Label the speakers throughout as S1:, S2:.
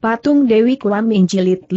S1: Patung Dewi Kuam Injilit 5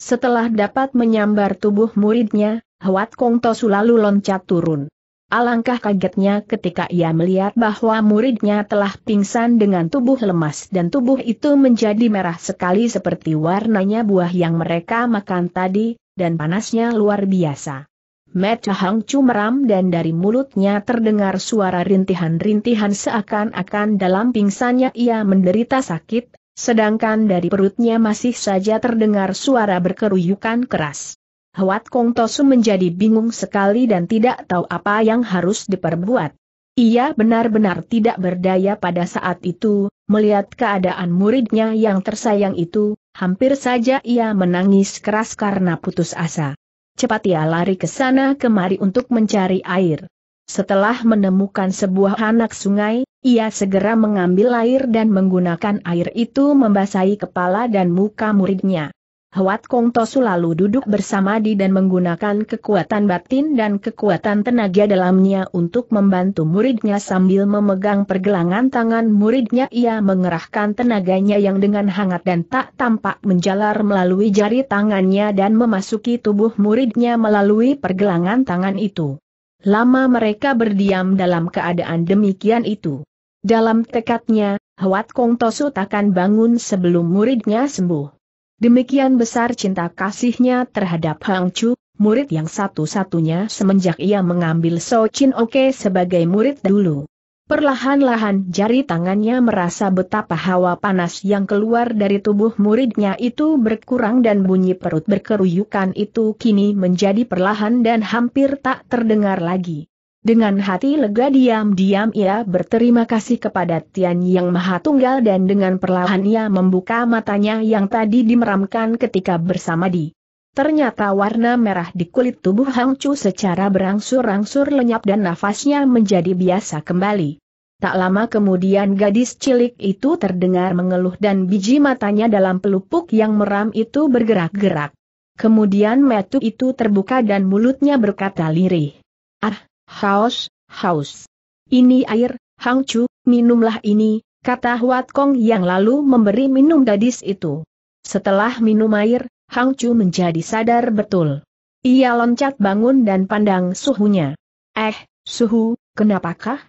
S1: Setelah dapat menyambar tubuh muridnya, Hwat Kong Tosu lalu loncat turun. Alangkah kagetnya ketika ia melihat bahwa muridnya telah pingsan dengan tubuh lemas dan tubuh itu menjadi merah sekali seperti warnanya buah yang mereka makan tadi, dan panasnya luar biasa. Matt Hang meram dan dari mulutnya terdengar suara rintihan-rintihan seakan-akan dalam pingsannya ia menderita sakit, Sedangkan dari perutnya masih saja terdengar suara berkeruyukan keras. Huat Kong Tosu menjadi bingung sekali dan tidak tahu apa yang harus diperbuat. Ia benar-benar tidak berdaya pada saat itu, melihat keadaan muridnya yang tersayang itu, hampir saja ia menangis keras karena putus asa. Cepat ia lari ke sana kemari untuk mencari air. Setelah menemukan sebuah anak sungai, ia segera mengambil air dan menggunakan air itu membasahi kepala dan muka muridnya. Huat Kong Tosu lalu duduk bersama di dan menggunakan kekuatan batin dan kekuatan tenaga dalamnya untuk membantu muridnya sambil memegang pergelangan tangan muridnya ia mengerahkan tenaganya yang dengan hangat dan tak tampak menjalar melalui jari tangannya dan memasuki tubuh muridnya melalui pergelangan tangan itu. Lama mereka berdiam dalam keadaan demikian itu. Dalam tekadnya, Huat Kong Tosu takkan bangun sebelum muridnya sembuh. Demikian besar cinta kasihnya terhadap Hang Chu, murid yang satu-satunya semenjak ia mengambil So Chin Oke sebagai murid dulu. Perlahan-lahan jari tangannya merasa betapa hawa panas yang keluar dari tubuh muridnya itu berkurang dan bunyi perut berkeruyukan itu kini menjadi perlahan dan hampir tak terdengar lagi. Dengan hati lega diam-diam ia berterima kasih kepada Tian Yang Maha Tunggal dan dengan perlahan ia membuka matanya yang tadi dimeramkan ketika bersama di. Ternyata warna merah di kulit tubuh Hang Chu secara berangsur-angsur lenyap dan nafasnya menjadi biasa kembali. Tak lama kemudian gadis cilik itu terdengar mengeluh dan biji matanya dalam pelupuk yang meram itu bergerak-gerak. Kemudian metu itu terbuka dan mulutnya berkata lirih. Ah, haus, haus. Ini air, Hangchu, minumlah ini, kata Huat Kong yang lalu memberi minum gadis itu. Setelah minum air, Hangchu menjadi sadar betul. Ia loncat bangun dan pandang suhunya. Eh, suhu, kenapakah?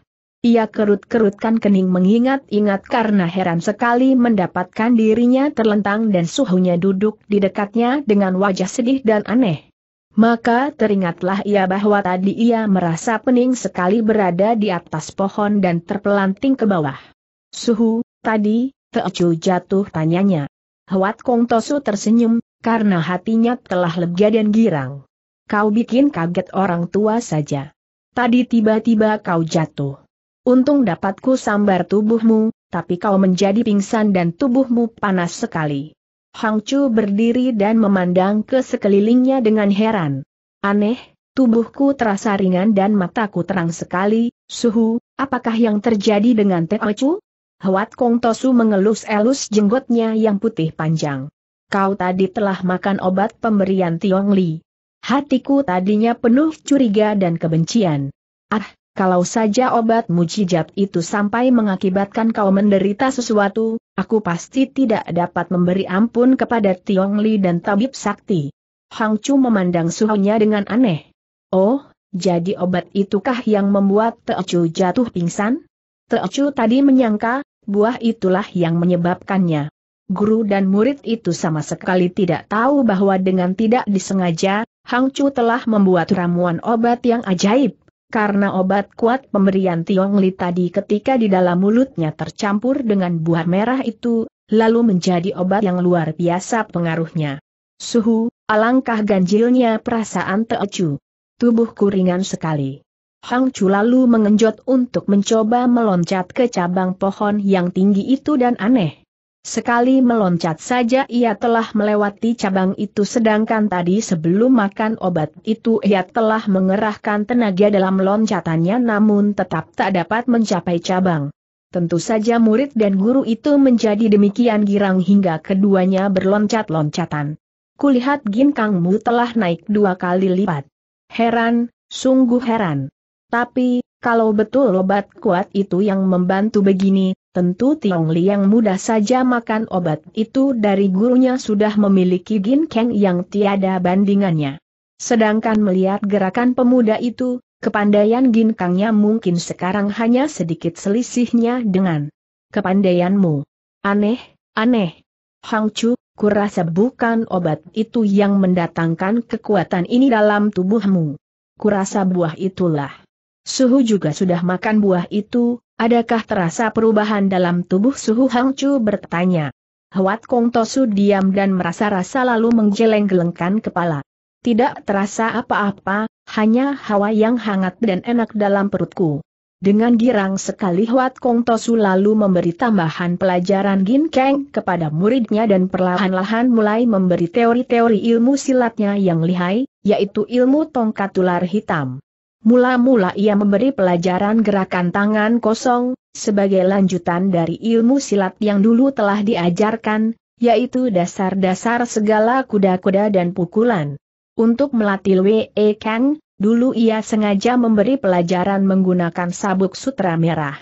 S1: Ia kerut-kerutkan kening mengingat-ingat karena heran sekali mendapatkan dirinya terlentang dan suhunya duduk di dekatnya dengan wajah sedih dan aneh. Maka teringatlah ia bahwa tadi ia merasa pening sekali berada di atas pohon dan terpelanting ke bawah. Suhu, tadi, Teocu jatuh tanyanya. Huat Kong Tosu tersenyum, karena hatinya telah lega dan girang. Kau bikin kaget orang tua saja. Tadi tiba-tiba kau jatuh. Untung dapatku sambar tubuhmu, tapi kau menjadi pingsan dan tubuhmu panas sekali. Hang Chu berdiri dan memandang ke sekelilingnya dengan heran. Aneh, tubuhku terasa ringan dan mataku terang sekali, suhu, apakah yang terjadi dengan Teo Chu? Hwat Kong Tosu mengelus-elus jenggotnya yang putih panjang. Kau tadi telah makan obat pemberian Tiong Li. Hatiku tadinya penuh curiga dan kebencian. Ah, kalau saja obat mujijat itu sampai mengakibatkan kau menderita sesuatu, aku pasti tidak dapat memberi ampun kepada Tiong Li dan Tabib Sakti. Hang Chu memandang suhunya dengan aneh. Oh, jadi obat itukah yang membuat Chu jatuh pingsan? Chu tadi menyangka, buah itulah yang menyebabkannya. Guru dan murid itu sama sekali tidak tahu bahwa dengan tidak disengaja, Hang Chu telah membuat ramuan obat yang ajaib karena obat kuat pemberian Tiong Li tadi ketika di dalam mulutnya tercampur dengan buah merah itu, lalu menjadi obat yang luar biasa pengaruhnya. Suhu, alangkah ganjilnya perasaan Teocu. Tubuhku ringan sekali. Hang Chu lalu mengenjot untuk mencoba meloncat ke cabang pohon yang tinggi itu dan aneh, Sekali meloncat saja ia telah melewati cabang itu sedangkan tadi sebelum makan obat itu ia telah mengerahkan tenaga dalam loncatannya namun tetap tak dapat mencapai cabang. Tentu saja murid dan guru itu menjadi demikian girang hingga keduanya berloncat-loncatan. Kulihat ginkangmu telah naik dua kali lipat. Heran, sungguh heran. Tapi, kalau betul obat kuat itu yang membantu begini, Tentu Tiong Liang mudah saja makan obat itu dari gurunya sudah memiliki gin Keng yang tiada bandingannya. Sedangkan melihat gerakan pemuda itu, kepandaian kangnya mungkin sekarang hanya sedikit selisihnya dengan kepandaianmu. Aneh, aneh. Hang Chu, kurasa bukan obat itu yang mendatangkan kekuatan ini dalam tubuhmu. Kurasa buah itulah. Suhu juga sudah makan buah itu, Adakah terasa perubahan dalam tubuh Suhu Hangchu bertanya. Huat Kong Tosu diam dan merasa-rasa lalu menggeleng-gelengkan kepala. Tidak terasa apa-apa, hanya hawa yang hangat dan enak dalam perutku. Dengan girang sekali Huat Kong Tosu lalu memberi tambahan pelajaran Gin Kang kepada muridnya dan perlahan-lahan mulai memberi teori-teori ilmu silatnya yang lihai, yaitu ilmu tongkat ular hitam. Mula-mula ia memberi pelajaran gerakan tangan kosong, sebagai lanjutan dari ilmu silat yang dulu telah diajarkan, yaitu dasar-dasar segala kuda-kuda dan pukulan. Untuk melatih Wei Kang, dulu ia sengaja memberi pelajaran menggunakan sabuk sutra merah.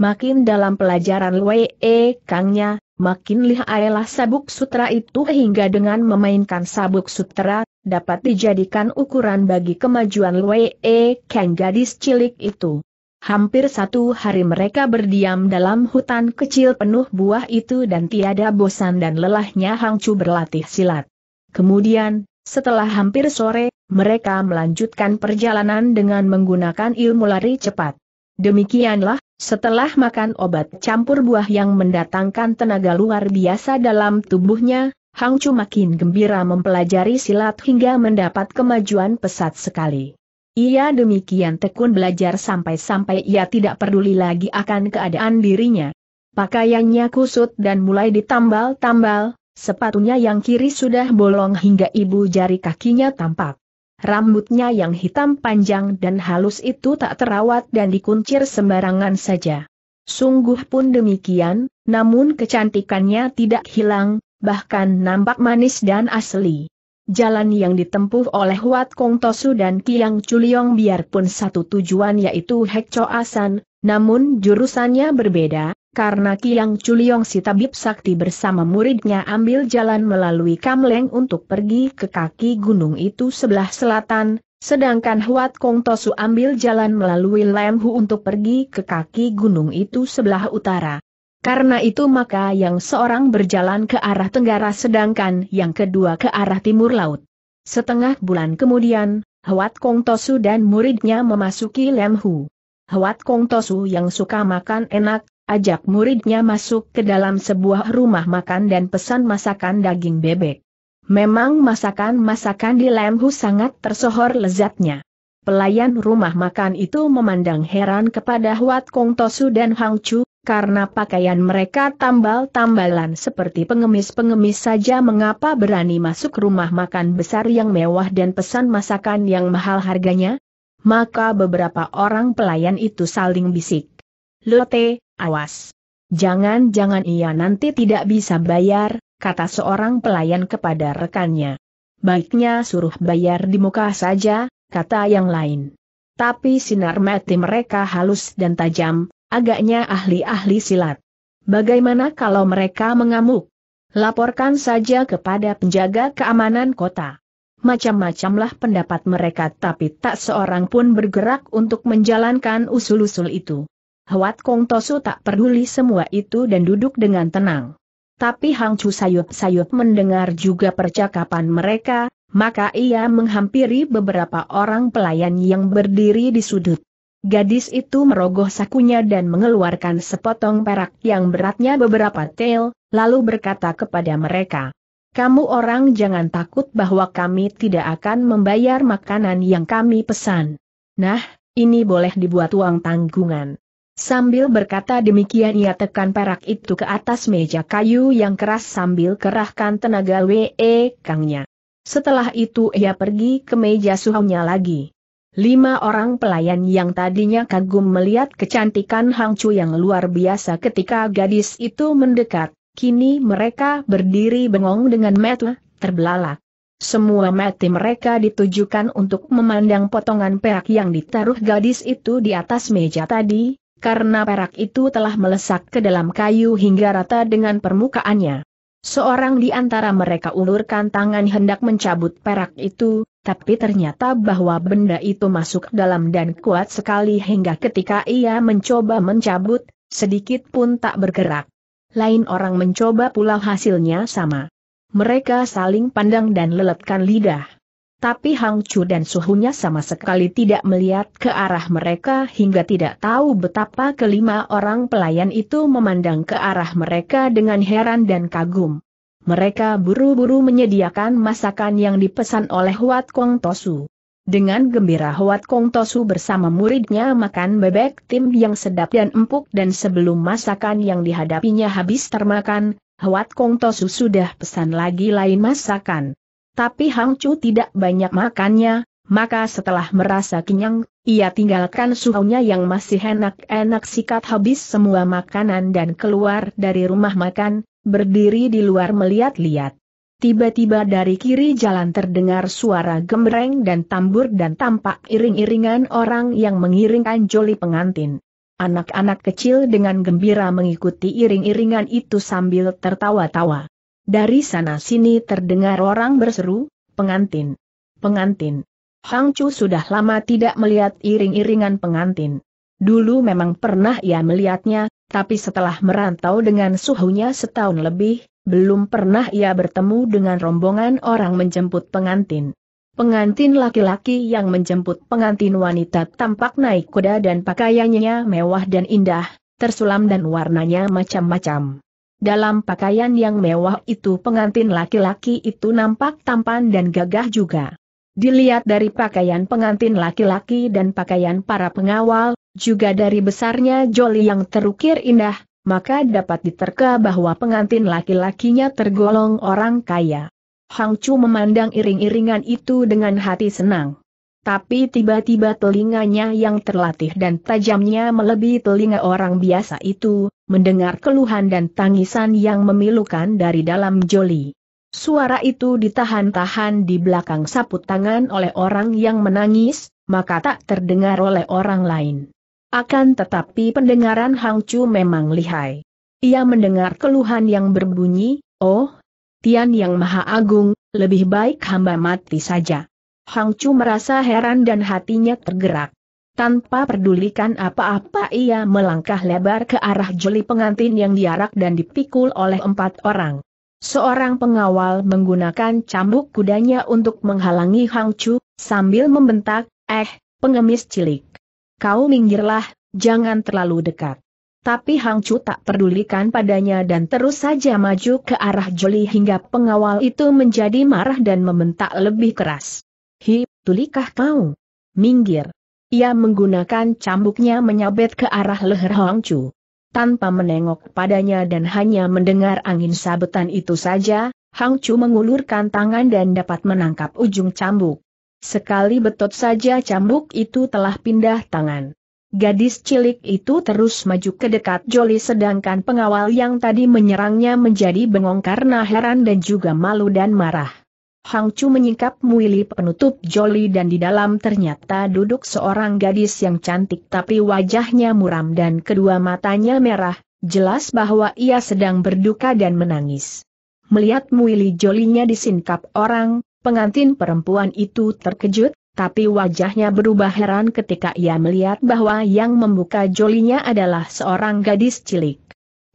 S1: Makin dalam pelajaran Wei Kangnya, Makin lihailah sabuk sutra itu hingga dengan memainkan sabuk sutra, dapat dijadikan ukuran bagi kemajuan Lue E Kang gadis cilik itu. Hampir satu hari mereka berdiam dalam hutan kecil penuh buah itu dan tiada bosan dan lelahnya Hang Chu berlatih silat. Kemudian, setelah hampir sore, mereka melanjutkan perjalanan dengan menggunakan ilmu lari cepat. Demikianlah, setelah makan obat campur buah yang mendatangkan tenaga luar biasa dalam tubuhnya, Hang Chu makin gembira mempelajari silat hingga mendapat kemajuan pesat sekali. Ia demikian tekun belajar sampai-sampai ia tidak peduli lagi akan keadaan dirinya. Pakaiannya kusut dan mulai ditambal-tambal, sepatunya yang kiri sudah bolong hingga ibu jari kakinya tampak. Rambutnya yang hitam panjang dan halus itu tak terawat dan dikuncir sembarangan saja. Sungguh pun demikian, namun kecantikannya tidak hilang, bahkan nampak manis dan asli. Jalan yang ditempuh oleh Wat Kong Tosu dan Kiang Chuliong biarpun satu tujuan yaitu Hek Asan, namun jurusannya berbeda, karena Kiang Chuliong si tabib sakti bersama muridnya ambil jalan melalui Kamleng untuk pergi ke kaki gunung itu sebelah selatan, sedangkan Huat Kong Tosu ambil jalan melalui lemhu untuk pergi ke kaki gunung itu sebelah utara. Karena itu maka yang seorang berjalan ke arah tenggara sedangkan yang kedua ke arah timur laut. Setengah bulan kemudian, Huat Kong Tosu dan muridnya memasuki lemhu. Huat Kong Tosu yang suka makan enak, ajak muridnya masuk ke dalam sebuah rumah makan dan pesan masakan daging bebek. Memang masakan-masakan di Lemhu sangat tersohor lezatnya. Pelayan rumah makan itu memandang heran kepada Huat Kong Tosu dan Hang Chu, karena pakaian mereka tambal-tambalan seperti pengemis-pengemis saja mengapa berani masuk rumah makan besar yang mewah dan pesan masakan yang mahal harganya? Maka beberapa orang pelayan itu saling bisik. Lote, awas. Jangan-jangan ia nanti tidak bisa bayar, kata seorang pelayan kepada rekannya. Baiknya suruh bayar di muka saja, kata yang lain. Tapi sinar mati mereka halus dan tajam, agaknya ahli-ahli silat. Bagaimana kalau mereka mengamuk? Laporkan saja kepada penjaga keamanan kota. Macam-macamlah pendapat mereka tapi tak seorang pun bergerak untuk menjalankan usul-usul itu. Huat Kong Tosu tak peduli semua itu dan duduk dengan tenang. Tapi Hang Chu sayup-sayup mendengar juga percakapan mereka, maka ia menghampiri beberapa orang pelayan yang berdiri di sudut. Gadis itu merogoh sakunya dan mengeluarkan sepotong perak yang beratnya beberapa tel, lalu berkata kepada mereka, Kamu orang jangan takut bahwa kami tidak akan membayar makanan yang kami pesan. Nah, ini boleh dibuat uang tanggungan. Sambil berkata demikian ia tekan perak itu ke atas meja kayu yang keras sambil kerahkan tenaga WE Kangnya. Setelah itu ia pergi ke meja suhunya lagi. Lima orang pelayan yang tadinya kagum melihat kecantikan Hang Chu yang luar biasa ketika gadis itu mendekat, kini mereka berdiri bengong dengan mata terbelalak. Semua mata mereka ditujukan untuk memandang potongan perak yang ditaruh gadis itu di atas meja tadi, karena perak itu telah melesak ke dalam kayu hingga rata dengan permukaannya. Seorang di antara mereka ulurkan tangan hendak mencabut perak itu, tapi ternyata bahwa benda itu masuk dalam dan kuat sekali hingga ketika ia mencoba mencabut, sedikit pun tak bergerak. Lain orang mencoba pula hasilnya sama. Mereka saling pandang dan leletkan lidah tapi Hang Chu dan suhunya sama sekali tidak melihat ke arah mereka hingga tidak tahu betapa kelima orang pelayan itu memandang ke arah mereka dengan heran dan kagum. Mereka buru-buru menyediakan masakan yang dipesan oleh Huat Kong Tosu. Dengan gembira Huat Kong Tosu bersama muridnya makan bebek tim yang sedap dan empuk dan sebelum masakan yang dihadapinya habis termakan, Huat Kong Tosu sudah pesan lagi lain masakan. Tapi Hang Chu tidak banyak makannya, maka setelah merasa kenyang, ia tinggalkan suhunya yang masih enak-enak sikat habis semua makanan dan keluar dari rumah makan, berdiri di luar melihat-lihat. Tiba-tiba dari kiri jalan terdengar suara gembreng dan tambur dan tampak iring-iringan orang yang mengiringkan joli pengantin. Anak-anak kecil dengan gembira mengikuti iring-iringan itu sambil tertawa-tawa. Dari sana-sini terdengar orang berseru, pengantin. Pengantin. Hang Chu sudah lama tidak melihat iring-iringan pengantin. Dulu memang pernah ia melihatnya, tapi setelah merantau dengan suhunya setahun lebih, belum pernah ia bertemu dengan rombongan orang menjemput pengantin. Pengantin laki-laki yang menjemput pengantin wanita tampak naik kuda dan pakaiannya mewah dan indah, tersulam dan warnanya macam-macam. Dalam pakaian yang mewah itu pengantin laki-laki itu nampak tampan dan gagah juga. Dilihat dari pakaian pengantin laki-laki dan pakaian para pengawal, juga dari besarnya joli yang terukir indah, maka dapat diterka bahwa pengantin laki-lakinya tergolong orang kaya. Hang Chu memandang iring-iringan itu dengan hati senang tapi tiba-tiba telinganya yang terlatih dan tajamnya melebihi telinga orang biasa itu, mendengar keluhan dan tangisan yang memilukan dari dalam joli. Suara itu ditahan-tahan di belakang saput tangan oleh orang yang menangis, maka tak terdengar oleh orang lain. Akan tetapi pendengaran Hang Chu memang lihai. Ia mendengar keluhan yang berbunyi, Oh, Tian Yang Maha Agung, lebih baik hamba mati saja. Hang Chu merasa heran dan hatinya tergerak. Tanpa pedulikan apa-apa ia melangkah lebar ke arah joli pengantin yang diarak dan dipikul oleh empat orang. Seorang pengawal menggunakan cambuk kudanya untuk menghalangi Hang Chu, sambil membentak, eh, pengemis cilik. Kau minggirlah, jangan terlalu dekat. Tapi Hang Chu tak pedulikan padanya dan terus saja maju ke arah joli hingga pengawal itu menjadi marah dan membentak lebih keras. Hi, tulikah kau? Minggir. Ia menggunakan cambuknya menyabet ke arah leher Hong Chu. Tanpa menengok padanya dan hanya mendengar angin sabetan itu saja, Hang Chu mengulurkan tangan dan dapat menangkap ujung cambuk. Sekali betot saja cambuk itu telah pindah tangan. Gadis cilik itu terus maju ke dekat Joli sedangkan pengawal yang tadi menyerangnya menjadi bengong karena heran dan juga malu dan marah. Hang Chu menyingkap muili penutup joli dan di dalam ternyata duduk seorang gadis yang cantik tapi wajahnya muram dan kedua matanya merah, jelas bahwa ia sedang berduka dan menangis. Melihat muili jolinya disingkap orang, pengantin perempuan itu terkejut, tapi wajahnya berubah heran ketika ia melihat bahwa yang membuka jolinya adalah seorang gadis cilik.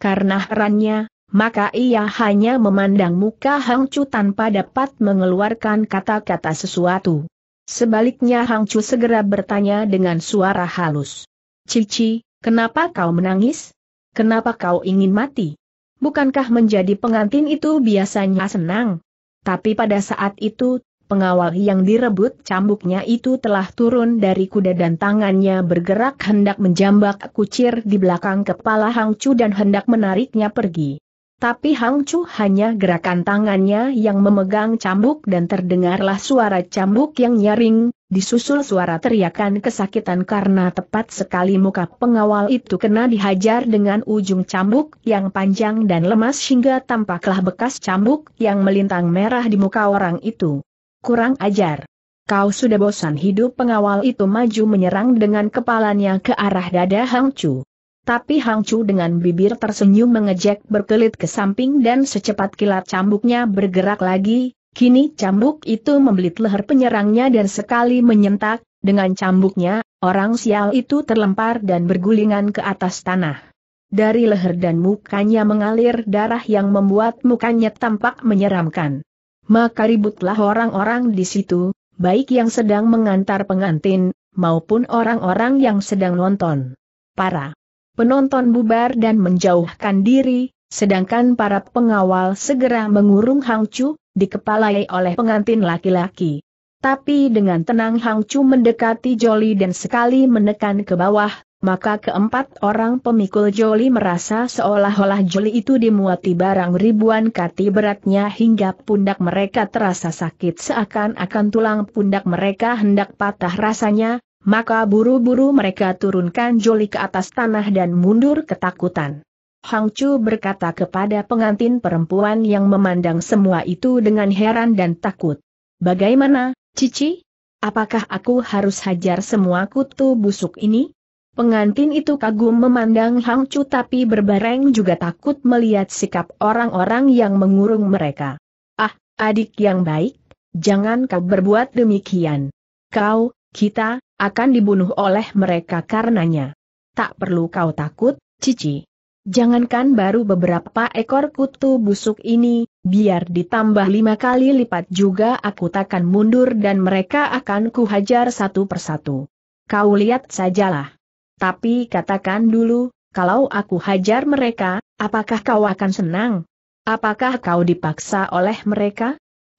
S1: Karena herannya, maka ia hanya memandang muka Hang Chu tanpa dapat mengeluarkan kata-kata sesuatu. Sebaliknya Hang Chu segera bertanya dengan suara halus. Cici, kenapa kau menangis? Kenapa kau ingin mati? Bukankah menjadi pengantin itu biasanya senang? Tapi pada saat itu pengawal yang direbut cambuknya itu telah turun dari kuda dan tangannya bergerak hendak menjambak kucir di belakang kepala Hang Chu dan hendak menariknya pergi. Tapi Hang Chu hanya gerakan tangannya yang memegang cambuk dan terdengarlah suara cambuk yang nyaring, disusul suara teriakan kesakitan karena tepat sekali muka pengawal itu kena dihajar dengan ujung cambuk yang panjang dan lemas hingga tampaklah bekas cambuk yang melintang merah di muka orang itu. Kurang ajar. Kau sudah bosan hidup pengawal itu maju menyerang dengan kepalanya ke arah dada Hang Chu. Tapi Hang Chu dengan bibir tersenyum mengejek berkelit ke samping dan secepat kilat cambuknya bergerak lagi, kini cambuk itu membelit leher penyerangnya dan sekali menyentak, dengan cambuknya, orang sial itu terlempar dan bergulingan ke atas tanah. Dari leher dan mukanya mengalir darah yang membuat mukanya tampak menyeramkan. Maka ributlah orang-orang di situ, baik yang sedang mengantar pengantin, maupun orang-orang yang sedang nonton. Para penonton bubar dan menjauhkan diri, sedangkan para pengawal segera mengurung Hang Chu, dikepalai oleh pengantin laki-laki. Tapi dengan tenang Hang Chu mendekati Joli dan sekali menekan ke bawah, maka keempat orang pemikul Joli merasa seolah-olah Joli itu dimuati barang ribuan kati beratnya hingga pundak mereka terasa sakit seakan-akan tulang pundak mereka hendak patah rasanya, maka buru-buru mereka turunkan Joli ke atas tanah dan mundur ketakutan. Hang Chu berkata kepada pengantin perempuan yang memandang semua itu dengan heran dan takut. Bagaimana, Cici? Apakah aku harus hajar semua kutu busuk ini? Pengantin itu kagum memandang Hang Chu tapi berbareng juga takut melihat sikap orang-orang yang mengurung mereka. Ah, adik yang baik, jangan kau berbuat demikian. Kau, kita, akan dibunuh oleh mereka karenanya. Tak perlu kau takut, Cici. Jangankan baru beberapa ekor kutu busuk ini, biar ditambah lima kali lipat juga aku takkan mundur dan mereka akan kuhajar satu persatu. Kau lihat sajalah. Tapi katakan dulu, kalau aku hajar mereka, apakah kau akan senang? Apakah kau dipaksa oleh mereka?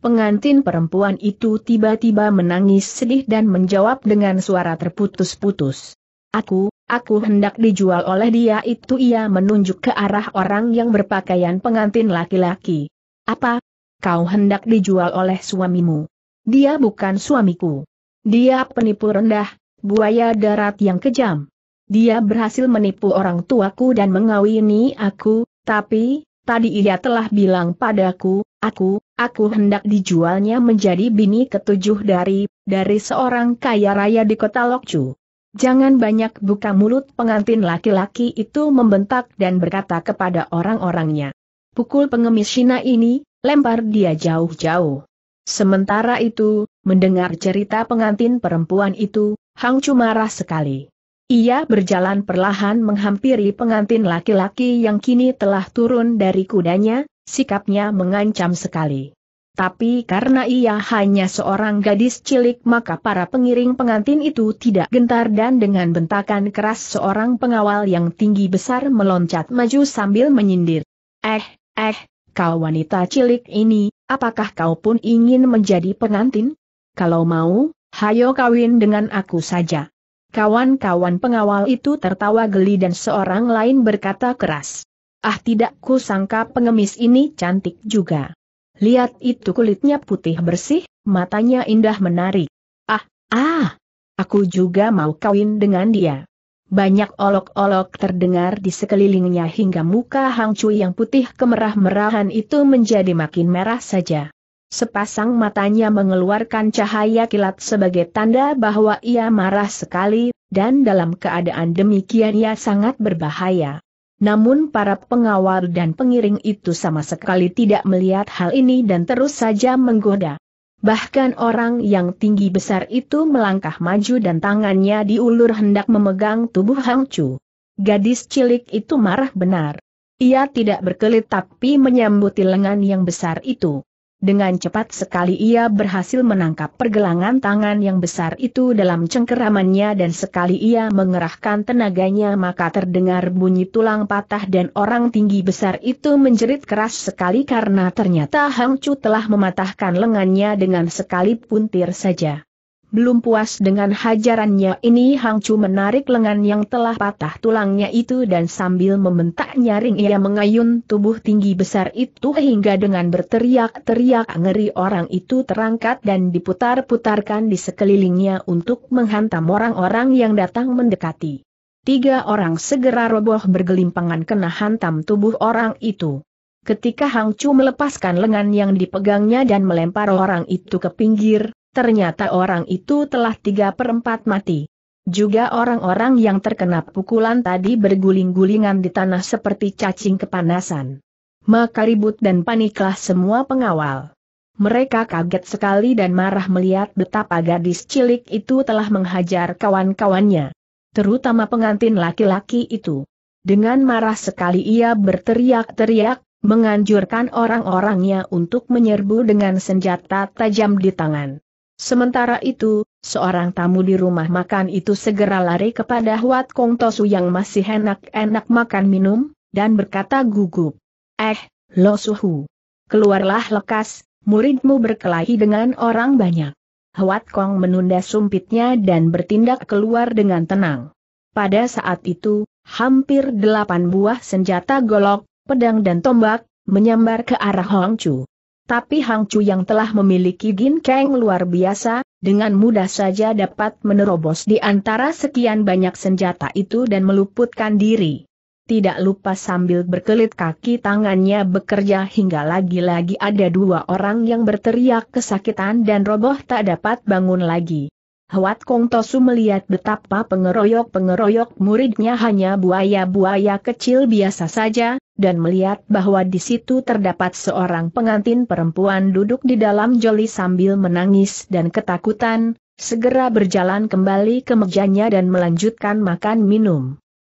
S1: Pengantin perempuan itu tiba-tiba menangis sedih dan menjawab dengan suara terputus-putus. Aku, aku hendak dijual oleh dia itu ia menunjuk ke arah orang yang berpakaian pengantin laki-laki. Apa? Kau hendak dijual oleh suamimu. Dia bukan suamiku. Dia penipu rendah, buaya darat yang kejam. Dia berhasil menipu orang tuaku dan mengawini aku, tapi, tadi ia telah bilang padaku, aku, Aku hendak dijualnya menjadi bini ketujuh dari, dari seorang kaya raya di kota Lokcu. Jangan banyak buka mulut pengantin laki-laki itu membentak dan berkata kepada orang-orangnya. Pukul pengemis Cina ini, lempar dia jauh-jauh. Sementara itu, mendengar cerita pengantin perempuan itu, Hang Chu marah sekali. Ia berjalan perlahan menghampiri pengantin laki-laki yang kini telah turun dari kudanya, sikapnya mengancam sekali. Tapi karena ia hanya seorang gadis cilik maka para pengiring pengantin itu tidak gentar dan dengan bentakan keras seorang pengawal yang tinggi besar meloncat maju sambil menyindir. Eh, eh, kau wanita cilik ini, apakah kau pun ingin menjadi pengantin? Kalau mau, hayo kawin dengan aku saja. Kawan-kawan pengawal itu tertawa geli dan seorang lain berkata keras. Ah tidak ku sangka pengemis ini cantik juga. Lihat itu kulitnya putih bersih, matanya indah menarik. Ah, ah, aku juga mau kawin dengan dia. Banyak olok-olok terdengar di sekelilingnya hingga muka Hang Cui yang putih kemerah-merahan itu menjadi makin merah saja. Sepasang matanya mengeluarkan cahaya kilat sebagai tanda bahwa ia marah sekali, dan dalam keadaan demikian ia sangat berbahaya. Namun para pengawal dan pengiring itu sama sekali tidak melihat hal ini dan terus saja menggoda. Bahkan orang yang tinggi besar itu melangkah maju dan tangannya diulur hendak memegang tubuh Hang Chu. Gadis cilik itu marah benar. Ia tidak berkelit tapi menyambuti lengan yang besar itu. Dengan cepat sekali ia berhasil menangkap pergelangan tangan yang besar itu dalam cengkeramannya dan sekali ia mengerahkan tenaganya maka terdengar bunyi tulang patah dan orang tinggi besar itu menjerit keras sekali karena ternyata Hang Chu telah mematahkan lengannya dengan sekali puntir saja. Belum puas dengan hajarannya ini Hang Chu menarik lengan yang telah patah tulangnya itu dan sambil membentak nyaring ia mengayun tubuh tinggi besar itu hingga dengan berteriak-teriak ngeri orang itu terangkat dan diputar-putarkan di sekelilingnya untuk menghantam orang-orang yang datang mendekati. Tiga orang segera roboh bergelimpangan kena hantam tubuh orang itu. Ketika Hang Chu melepaskan lengan yang dipegangnya dan melempar orang itu ke pinggir, ternyata orang itu telah tiga perempat mati. Juga orang-orang yang terkena pukulan tadi berguling-gulingan di tanah seperti cacing kepanasan. Maka ribut dan paniklah semua pengawal. Mereka kaget sekali dan marah melihat betapa gadis cilik itu telah menghajar kawan-kawannya. Terutama pengantin laki-laki itu. Dengan marah sekali ia berteriak-teriak, menganjurkan orang-orangnya untuk menyerbu dengan senjata tajam di tangan. Sementara itu, seorang tamu di rumah makan itu segera lari kepada Huat Kong Tosu yang masih enak-enak makan minum, dan berkata gugup. Eh, Lo Suhu. Keluarlah lekas, muridmu berkelahi dengan orang banyak. Huat Kong menunda sumpitnya dan bertindak keluar dengan tenang. Pada saat itu, hampir delapan buah senjata golok, pedang dan tombak, menyambar ke arah Hong Chu. Tapi Hang Chu yang telah memiliki ginkeng luar biasa, dengan mudah saja dapat menerobos di antara sekian banyak senjata itu dan meluputkan diri. Tidak lupa sambil berkelit kaki tangannya bekerja hingga lagi-lagi ada dua orang yang berteriak kesakitan dan roboh tak dapat bangun lagi. Huat Kong Tosu melihat betapa pengeroyok-pengeroyok muridnya hanya buaya-buaya kecil biasa saja, dan melihat bahwa di situ terdapat seorang pengantin perempuan duduk di dalam joli sambil menangis dan ketakutan, segera berjalan kembali ke mejanya dan melanjutkan makan minum.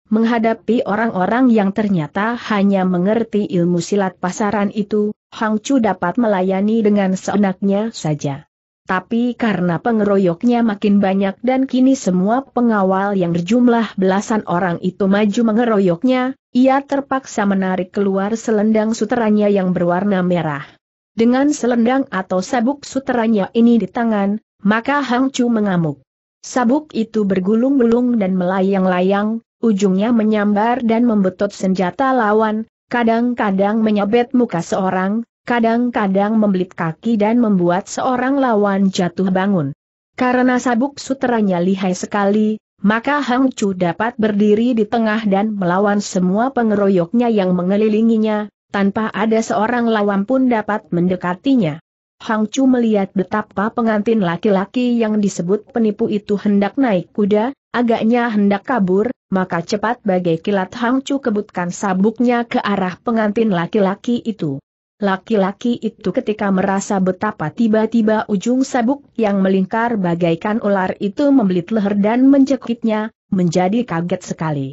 S1: Menghadapi orang-orang yang ternyata hanya mengerti ilmu silat pasaran itu, Hang Chu dapat melayani dengan seenaknya saja. Tapi karena pengeroyoknya makin banyak dan kini semua pengawal yang berjumlah belasan orang itu maju mengeroyoknya, ia terpaksa menarik keluar selendang suteranya yang berwarna merah. Dengan selendang atau sabuk suteranya ini di tangan, maka Hang Chu mengamuk. Sabuk itu bergulung-gulung dan melayang-layang, ujungnya menyambar dan membetot senjata lawan, kadang-kadang menyabet muka seorang, kadang-kadang membelit kaki dan membuat seorang lawan jatuh bangun. Karena sabuk suteranya lihai sekali, maka Hang Chu dapat berdiri di tengah dan melawan semua pengeroyoknya yang mengelilinginya, tanpa ada seorang lawan pun dapat mendekatinya. Hang Chu melihat betapa pengantin laki-laki yang disebut penipu itu hendak naik kuda, agaknya hendak kabur, maka cepat bagai kilat Hang Chu kebutkan sabuknya ke arah pengantin laki-laki itu. Laki-laki itu ketika merasa betapa tiba-tiba ujung sabuk yang melingkar bagaikan ular itu membelit leher dan mencekiknya, menjadi kaget sekali.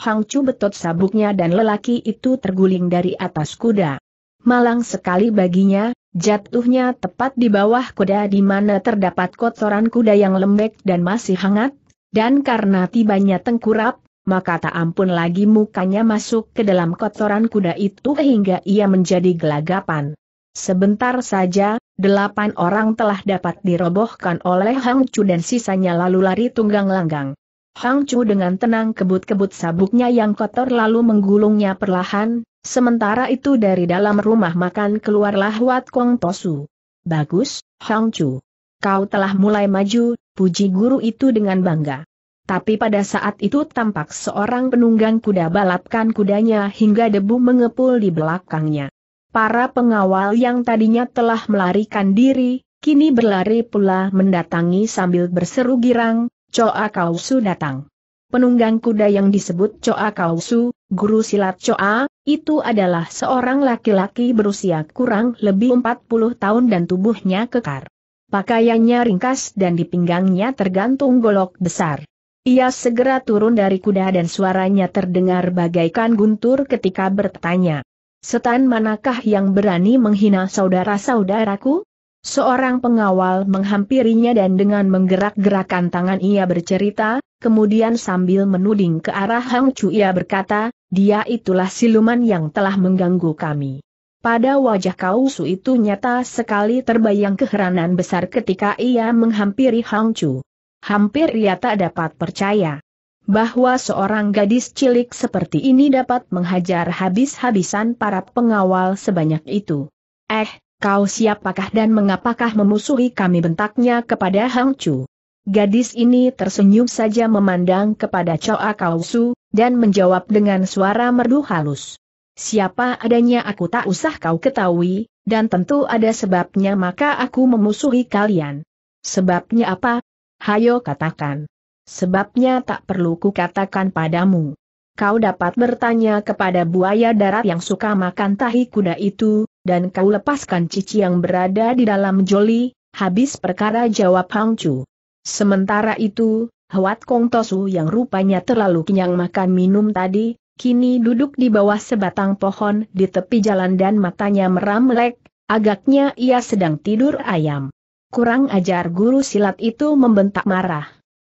S1: Hang Chu betot sabuknya dan lelaki itu terguling dari atas kuda. Malang sekali baginya, jatuhnya tepat di bawah kuda di mana terdapat kotoran kuda yang lembek dan masih hangat, dan karena tibanya tengkurap, maka tak ampun lagi mukanya masuk ke dalam kotoran kuda itu hingga ia menjadi gelagapan. Sebentar saja, delapan orang telah dapat dirobohkan oleh Hang Chu dan sisanya lalu lari tunggang langgang. Hang Chu dengan tenang kebut-kebut sabuknya yang kotor lalu menggulungnya perlahan, sementara itu dari dalam rumah makan keluarlah Wat Kong Tosu. Bagus, Hang Chu. Kau telah mulai maju, puji guru itu dengan bangga. Tapi pada saat itu tampak seorang penunggang kuda balapkan kudanya hingga debu mengepul di belakangnya. Para pengawal yang tadinya telah melarikan diri, kini berlari pula mendatangi sambil berseru girang, Coa Kausu datang. Penunggang kuda yang disebut Coa Kausu, guru silat Coa, itu adalah seorang laki-laki berusia kurang lebih 40 tahun dan tubuhnya kekar. Pakaiannya ringkas dan di pinggangnya tergantung golok besar. Ia segera turun dari kuda dan suaranya terdengar bagaikan guntur ketika bertanya. Setan manakah yang berani menghina saudara-saudaraku? Seorang pengawal menghampirinya dan dengan menggerak-gerakan tangan ia bercerita, kemudian sambil menuding ke arah Hang Chu ia berkata, dia itulah siluman yang telah mengganggu kami. Pada wajah kau Su itu nyata sekali terbayang keheranan besar ketika ia menghampiri Hang Chu hampir ia tak dapat percaya. Bahwa seorang gadis cilik seperti ini dapat menghajar habis-habisan para pengawal sebanyak itu. Eh, kau siapakah dan mengapakah memusuhi kami bentaknya kepada Hang Chu? Gadis ini tersenyum saja memandang kepada Choa Kausu, dan menjawab dengan suara merdu halus. Siapa adanya aku tak usah kau ketahui, dan tentu ada sebabnya maka aku memusuhi kalian. Sebabnya apa, Hayo katakan. Sebabnya tak perlu kukatakan padamu. Kau dapat bertanya kepada buaya darat yang suka makan tahi kuda itu, dan kau lepaskan cici yang berada di dalam joli, habis perkara jawab Hang Chu. Sementara itu, Hwat Kong Tosu yang rupanya terlalu kenyang makan minum tadi, kini duduk di bawah sebatang pohon di tepi jalan dan matanya meramlek, agaknya ia sedang tidur ayam. Kurang ajar guru silat itu membentak marah.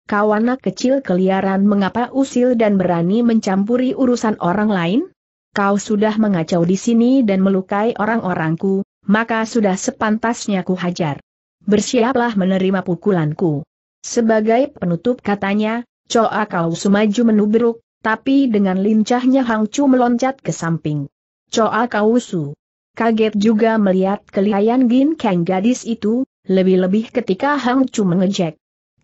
S1: Kau anak kecil keliaran mengapa usil dan berani mencampuri urusan orang lain? Kau sudah mengacau di sini dan melukai orang-orangku, maka sudah sepantasnya ku hajar. Bersiaplah menerima pukulanku. Sebagai penutup katanya, Coa kau sumaju menubruk, tapi dengan lincahnya Hang Chu meloncat ke samping. Coa kau su. Kaget juga melihat kelihayan Gin Kang gadis itu, lebih-lebih ketika Hang Chu mengejek.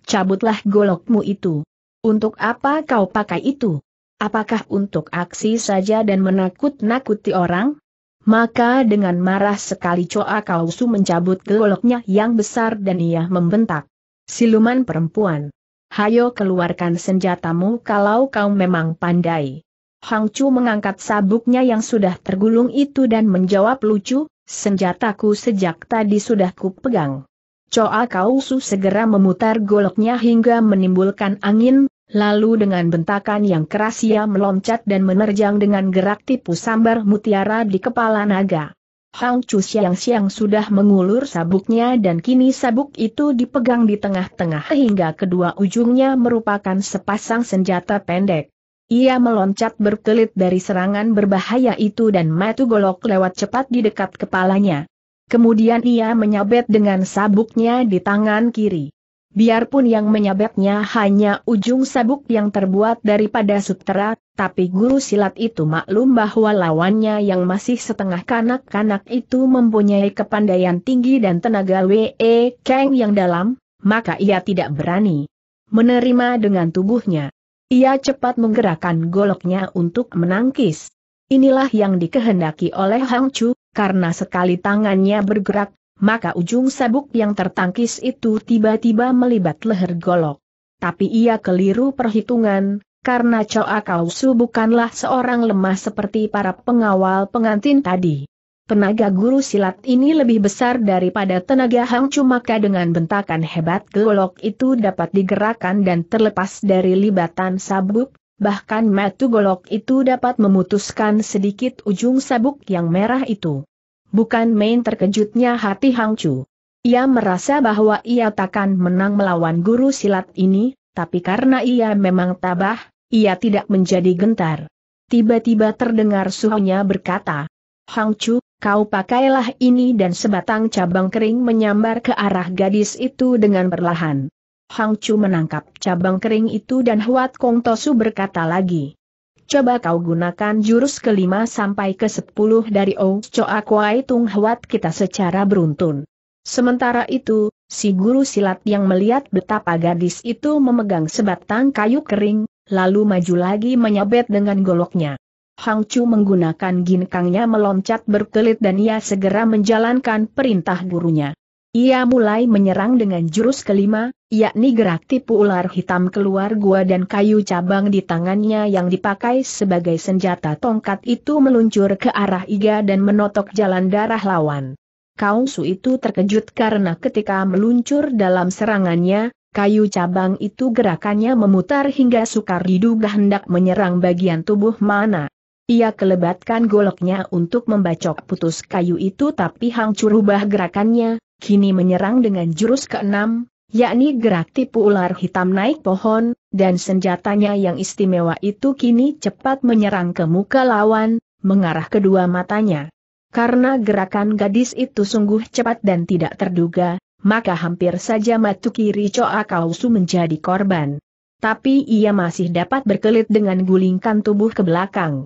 S1: Cabutlah golokmu itu. Untuk apa kau pakai itu? Apakah untuk aksi saja dan menakut-nakuti orang? Maka dengan marah sekali Coa kau Kausu mencabut goloknya yang besar dan ia membentak. Siluman perempuan. Hayo keluarkan senjatamu kalau kau memang pandai. Hang Chu mengangkat sabuknya yang sudah tergulung itu dan menjawab lucu, senjataku sejak tadi sudah kupegang kau Kausu segera memutar goloknya hingga menimbulkan angin, lalu dengan bentakan yang keras ia meloncat dan menerjang dengan gerak tipu sambar mutiara di kepala naga. Hang Chu siang-siang sudah mengulur sabuknya dan kini sabuk itu dipegang di tengah-tengah hingga kedua ujungnya merupakan sepasang senjata pendek. Ia meloncat berkelit dari serangan berbahaya itu dan matu golok lewat cepat di dekat kepalanya. Kemudian ia menyabet dengan sabuknya di tangan kiri. Biarpun yang menyabetnya hanya ujung sabuk yang terbuat daripada sutera, tapi guru silat itu maklum bahwa lawannya yang masih setengah kanak-kanak itu mempunyai kepandaian tinggi dan tenaga W.E. Kang yang dalam, maka ia tidak berani menerima dengan tubuhnya. Ia cepat menggerakkan goloknya untuk menangkis. Inilah yang dikehendaki oleh Hang Chu, karena sekali tangannya bergerak, maka ujung sabuk yang tertangkis itu tiba-tiba melibat leher golok. Tapi ia keliru perhitungan, karena Choa Kausu bukanlah seorang lemah seperti para pengawal pengantin tadi. Tenaga guru silat ini lebih besar daripada tenaga Hang Chu maka dengan bentakan hebat golok itu dapat digerakkan dan terlepas dari libatan sabuk, bahkan metu golok itu dapat memutuskan sedikit ujung sabuk yang merah itu. Bukan main terkejutnya hati Hang Chu. Ia merasa bahwa ia takkan menang melawan guru silat ini, tapi karena ia memang tabah, ia tidak menjadi gentar. Tiba-tiba terdengar suhunya berkata, Hang Chu, kau pakailah ini dan sebatang cabang kering menyambar ke arah gadis itu dengan perlahan. Hang Chu menangkap cabang kering itu dan Huat Kong Tosu berkata lagi. Coba kau gunakan jurus kelima sampai ke sepuluh dari O Choa Kwai Tung Huat kita secara beruntun. Sementara itu, si guru silat yang melihat betapa gadis itu memegang sebatang kayu kering, lalu maju lagi menyabet dengan goloknya. Hang Chu menggunakan ginkangnya meloncat berkelit dan ia segera menjalankan perintah gurunya. Ia mulai menyerang dengan jurus kelima, yakni gerak tipu ular hitam keluar gua dan kayu cabang di tangannya yang dipakai sebagai senjata tongkat itu meluncur ke arah Iga dan menotok jalan darah lawan. Kaungsu itu terkejut karena ketika meluncur dalam serangannya, kayu cabang itu gerakannya memutar hingga sukar diduga hendak menyerang bagian tubuh mana. Ia kelebatkan goloknya untuk membacok putus kayu itu tapi Hang Curubah gerakannya, kini menyerang dengan jurus keenam, yakni gerak tipu ular hitam naik pohon, dan senjatanya yang istimewa itu kini cepat menyerang ke muka lawan, mengarah kedua matanya. Karena gerakan gadis itu sungguh cepat dan tidak terduga, maka hampir saja Matukiri Ricoa Kausu menjadi korban. Tapi ia masih dapat berkelit dengan gulingkan tubuh ke belakang.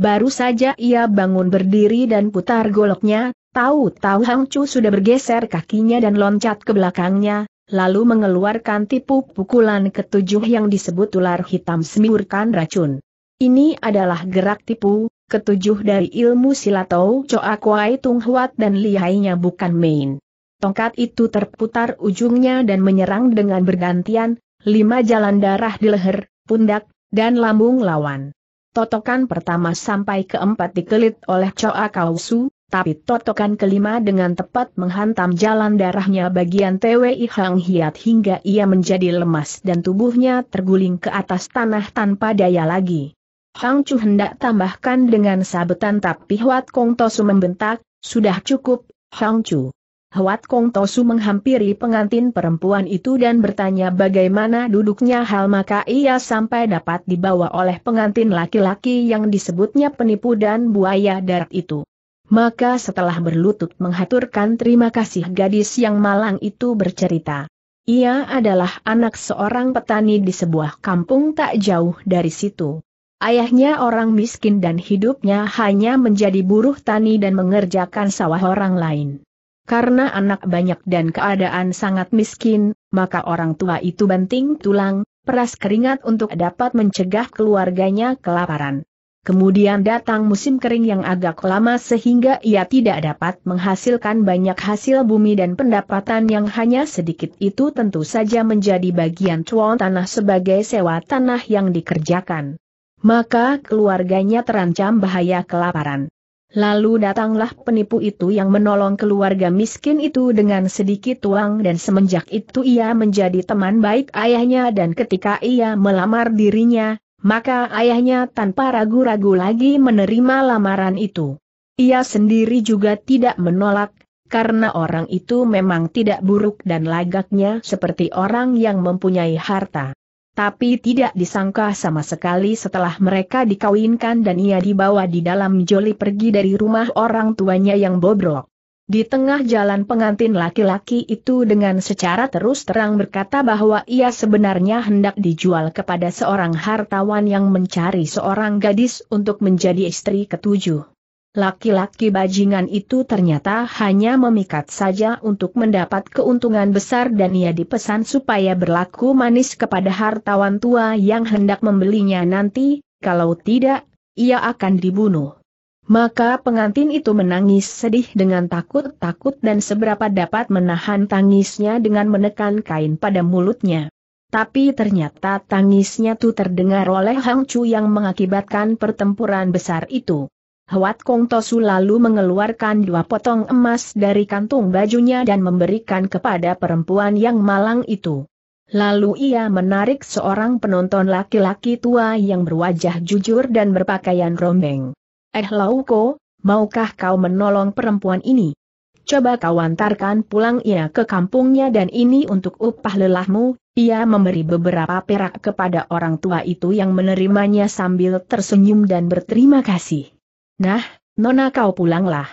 S1: Baru saja ia bangun berdiri dan putar goloknya, tahu-tahu Hang Chu sudah bergeser kakinya dan loncat ke belakangnya, lalu mengeluarkan tipu pukulan ketujuh yang disebut ular hitam semiurkan racun. Ini adalah gerak tipu, ketujuh dari ilmu silatau Choa Kuai Tung Huat dan lihainya bukan main. Tongkat itu terputar ujungnya dan menyerang dengan bergantian, lima jalan darah di leher, pundak, dan lambung lawan. Totokan pertama sampai keempat dikelit oleh Choa Kausu, tapi totokan kelima dengan tepat menghantam jalan darahnya bagian TWI Hang Hiat hingga ia menjadi lemas dan tubuhnya terguling ke atas tanah tanpa daya lagi. Hang Chu hendak tambahkan dengan sabetan tapi Huat Kong Tosu membentak, sudah cukup, Hang Chu. Huat Kong Tosu menghampiri pengantin perempuan itu dan bertanya bagaimana duduknya hal maka ia sampai dapat dibawa oleh pengantin laki-laki yang disebutnya penipu dan buaya darat itu. Maka setelah berlutut menghaturkan terima kasih gadis yang malang itu bercerita. Ia adalah anak seorang petani di sebuah kampung tak jauh dari situ. Ayahnya orang miskin dan hidupnya hanya menjadi buruh tani dan mengerjakan sawah orang lain. Karena anak banyak dan keadaan sangat miskin, maka orang tua itu banting tulang, peras keringat untuk dapat mencegah keluarganya kelaparan. Kemudian datang musim kering yang agak lama sehingga ia tidak dapat menghasilkan banyak hasil bumi dan pendapatan yang hanya sedikit itu tentu saja menjadi bagian cuan tanah sebagai sewa tanah yang dikerjakan. Maka keluarganya terancam bahaya kelaparan. Lalu datanglah penipu itu yang menolong keluarga miskin itu dengan sedikit uang dan semenjak itu ia menjadi teman baik ayahnya dan ketika ia melamar dirinya, maka ayahnya tanpa ragu-ragu lagi menerima lamaran itu. Ia sendiri juga tidak menolak, karena orang itu memang tidak buruk dan lagaknya seperti orang yang mempunyai harta tapi tidak disangka sama sekali setelah mereka dikawinkan dan ia dibawa di dalam joli pergi dari rumah orang tuanya yang bobrok. Di tengah jalan pengantin laki-laki itu dengan secara terus terang berkata bahwa ia sebenarnya hendak dijual kepada seorang hartawan yang mencari seorang gadis untuk menjadi istri ketujuh. Laki-laki bajingan itu ternyata hanya memikat saja untuk mendapat keuntungan besar dan ia dipesan supaya berlaku manis kepada hartawan tua yang hendak membelinya nanti, kalau tidak, ia akan dibunuh. Maka pengantin itu menangis sedih dengan takut-takut dan seberapa dapat menahan tangisnya dengan menekan kain pada mulutnya. Tapi ternyata tangisnya tuh terdengar oleh Hang Chu yang mengakibatkan pertempuran besar itu. Hwat Kong Tosu lalu mengeluarkan dua potong emas dari kantung bajunya dan memberikan kepada perempuan yang malang itu. Lalu ia menarik seorang penonton laki-laki tua yang berwajah jujur dan berpakaian rombeng. Eh Lauko, maukah kau menolong perempuan ini? Coba kau antarkan pulang ia ke kampungnya dan ini untuk upah lelahmu, ia memberi beberapa perak kepada orang tua itu yang menerimanya sambil tersenyum dan berterima kasih. Nah, Nona kau pulanglah.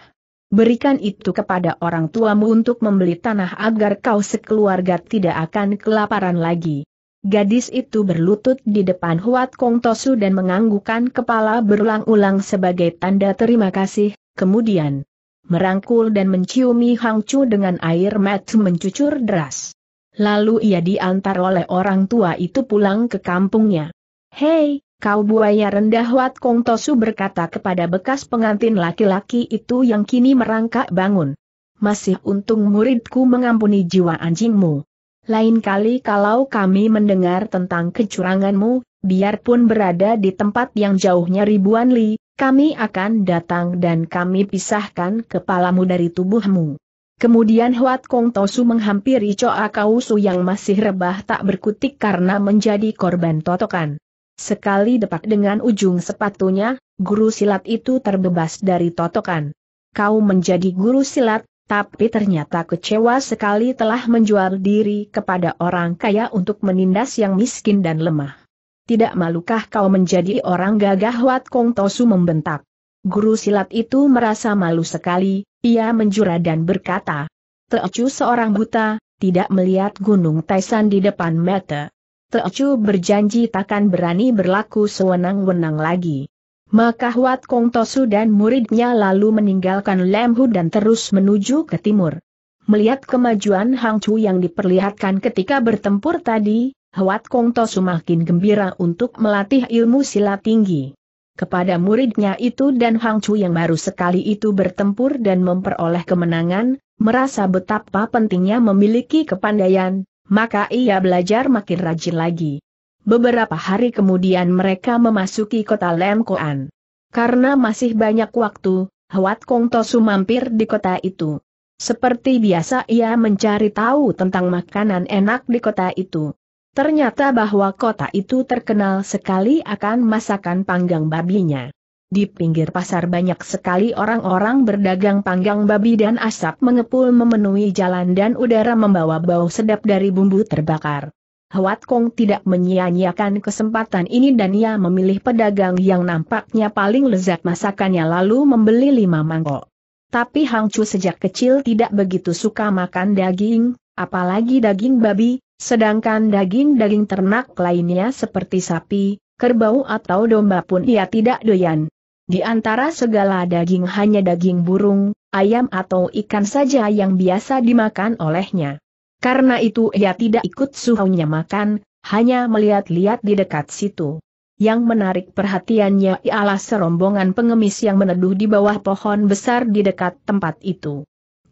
S1: Berikan itu kepada orang tuamu untuk membeli tanah agar kau sekeluarga tidak akan kelaparan lagi. Gadis itu berlutut di depan Huat Kong Tosu dan menganggukkan kepala berulang-ulang sebagai tanda terima kasih, kemudian merangkul dan menciumi Hang Chu dengan air mata mencucur deras. Lalu ia diantar oleh orang tua itu pulang ke kampungnya. Hei, Kau buaya rendah Wat Kong Tosu berkata kepada bekas pengantin laki-laki itu yang kini merangkak bangun. Masih untung muridku mengampuni jiwa anjingmu. Lain kali kalau kami mendengar tentang kecuranganmu, biarpun berada di tempat yang jauhnya ribuan li, kami akan datang dan kami pisahkan kepalamu dari tubuhmu. Kemudian Huat Kong Tosu menghampiri Choa Kausu yang masih rebah tak berkutik karena menjadi korban totokan. Sekali depak dengan ujung sepatunya, guru silat itu terbebas dari totokan. Kau menjadi guru silat, tapi ternyata kecewa sekali telah menjual diri kepada orang kaya untuk menindas yang miskin dan lemah. Tidak malukah kau menjadi orang gagah Wat Kong Tosu membentak. Guru silat itu merasa malu sekali, ia menjura dan berkata, Teocu seorang buta, tidak melihat gunung Taisan di depan mata. Teocu berjanji takkan berani berlaku sewenang-wenang lagi. Maka Huat Kong Tosu dan muridnya lalu meninggalkan Lemhu dan terus menuju ke timur. Melihat kemajuan Hang Chu yang diperlihatkan ketika bertempur tadi, Huat Kong Tosu makin gembira untuk melatih ilmu silat tinggi. Kepada muridnya itu dan Hang Chu yang baru sekali itu bertempur dan memperoleh kemenangan, merasa betapa pentingnya memiliki kepandaian, maka ia belajar makin rajin lagi. Beberapa hari kemudian mereka memasuki kota Lemkoan. Karena masih banyak waktu, Hwat Kong Tosu mampir di kota itu. Seperti biasa ia mencari tahu tentang makanan enak di kota itu. Ternyata bahwa kota itu terkenal sekali akan masakan panggang babinya. Di pinggir pasar banyak sekali orang-orang berdagang panggang babi dan asap mengepul memenuhi jalan dan udara membawa bau sedap dari bumbu terbakar. Hwat Kong tidak menyia-nyiakan kesempatan ini dan ia memilih pedagang yang nampaknya paling lezat masakannya lalu membeli lima mangkok. Tapi Hang Chu sejak kecil tidak begitu suka makan daging, apalagi daging babi, sedangkan daging-daging ternak lainnya seperti sapi, kerbau atau domba pun ia tidak doyan. Di antara segala daging hanya daging burung, ayam atau ikan saja yang biasa dimakan olehnya. Karena itu ia tidak ikut suhunya makan, hanya melihat-lihat di dekat situ. Yang menarik perhatiannya ialah serombongan pengemis yang meneduh di bawah pohon besar di dekat tempat itu.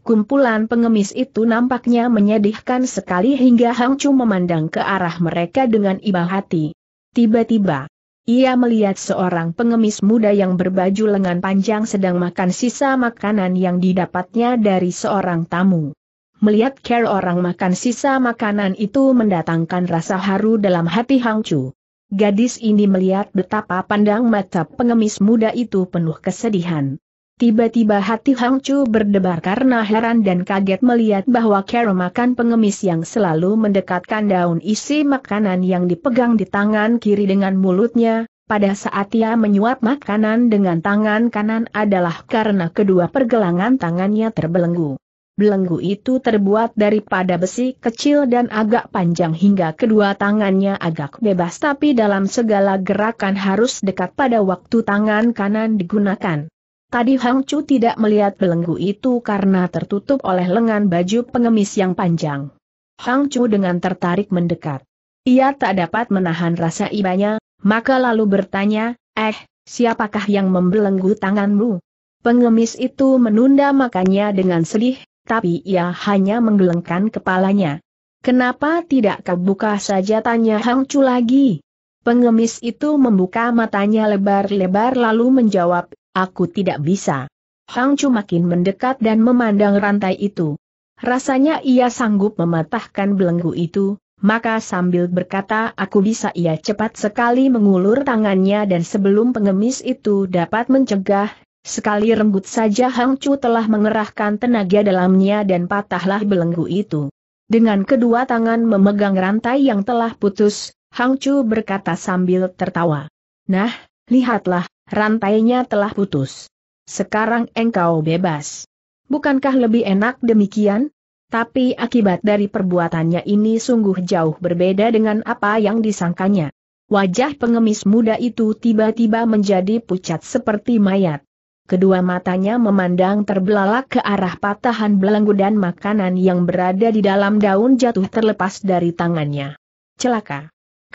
S1: Kumpulan pengemis itu nampaknya menyedihkan sekali hingga Hang Chu memandang ke arah mereka dengan iba hati. Tiba-tiba, ia melihat seorang pengemis muda yang berbaju lengan panjang sedang makan sisa makanan yang didapatnya dari seorang tamu. Melihat care orang makan sisa makanan itu mendatangkan rasa haru dalam hati Hang Chu. Gadis ini melihat betapa pandang mata pengemis muda itu penuh kesedihan. Tiba-tiba hati Hang Chu berdebar karena heran dan kaget melihat bahwa Kero makan pengemis yang selalu mendekatkan daun isi makanan yang dipegang di tangan kiri dengan mulutnya, pada saat ia menyuap makanan dengan tangan kanan adalah karena kedua pergelangan tangannya terbelenggu. Belenggu itu terbuat daripada besi kecil dan agak panjang hingga kedua tangannya agak bebas tapi dalam segala gerakan harus dekat pada waktu tangan kanan digunakan. Tadi Hang Chu tidak melihat belenggu itu karena tertutup oleh lengan baju pengemis yang panjang. Hang Chu dengan tertarik mendekat. Ia tak dapat menahan rasa ibanya, maka lalu bertanya, eh, siapakah yang membelenggu tanganmu? Pengemis itu menunda makannya dengan sedih, tapi ia hanya menggelengkan kepalanya. Kenapa tidak kau buka saja tanya Hang Chu lagi? Pengemis itu membuka matanya lebar-lebar lalu menjawab, Aku tidak bisa. Hang Chu makin mendekat dan memandang rantai itu. Rasanya ia sanggup mematahkan belenggu itu, maka sambil berkata aku bisa ia cepat sekali mengulur tangannya dan sebelum pengemis itu dapat mencegah, sekali rembut saja Hang Chu telah mengerahkan tenaga dalamnya dan patahlah belenggu itu. Dengan kedua tangan memegang rantai yang telah putus, Hang Chu berkata sambil tertawa. Nah, lihatlah, Rantainya telah putus. Sekarang engkau bebas. Bukankah lebih enak demikian? Tapi akibat dari perbuatannya ini sungguh jauh berbeda dengan apa yang disangkanya. Wajah pengemis muda itu tiba-tiba menjadi pucat seperti mayat. Kedua matanya memandang terbelalak ke arah patahan belenggu dan makanan yang berada di dalam daun jatuh terlepas dari tangannya. Celaka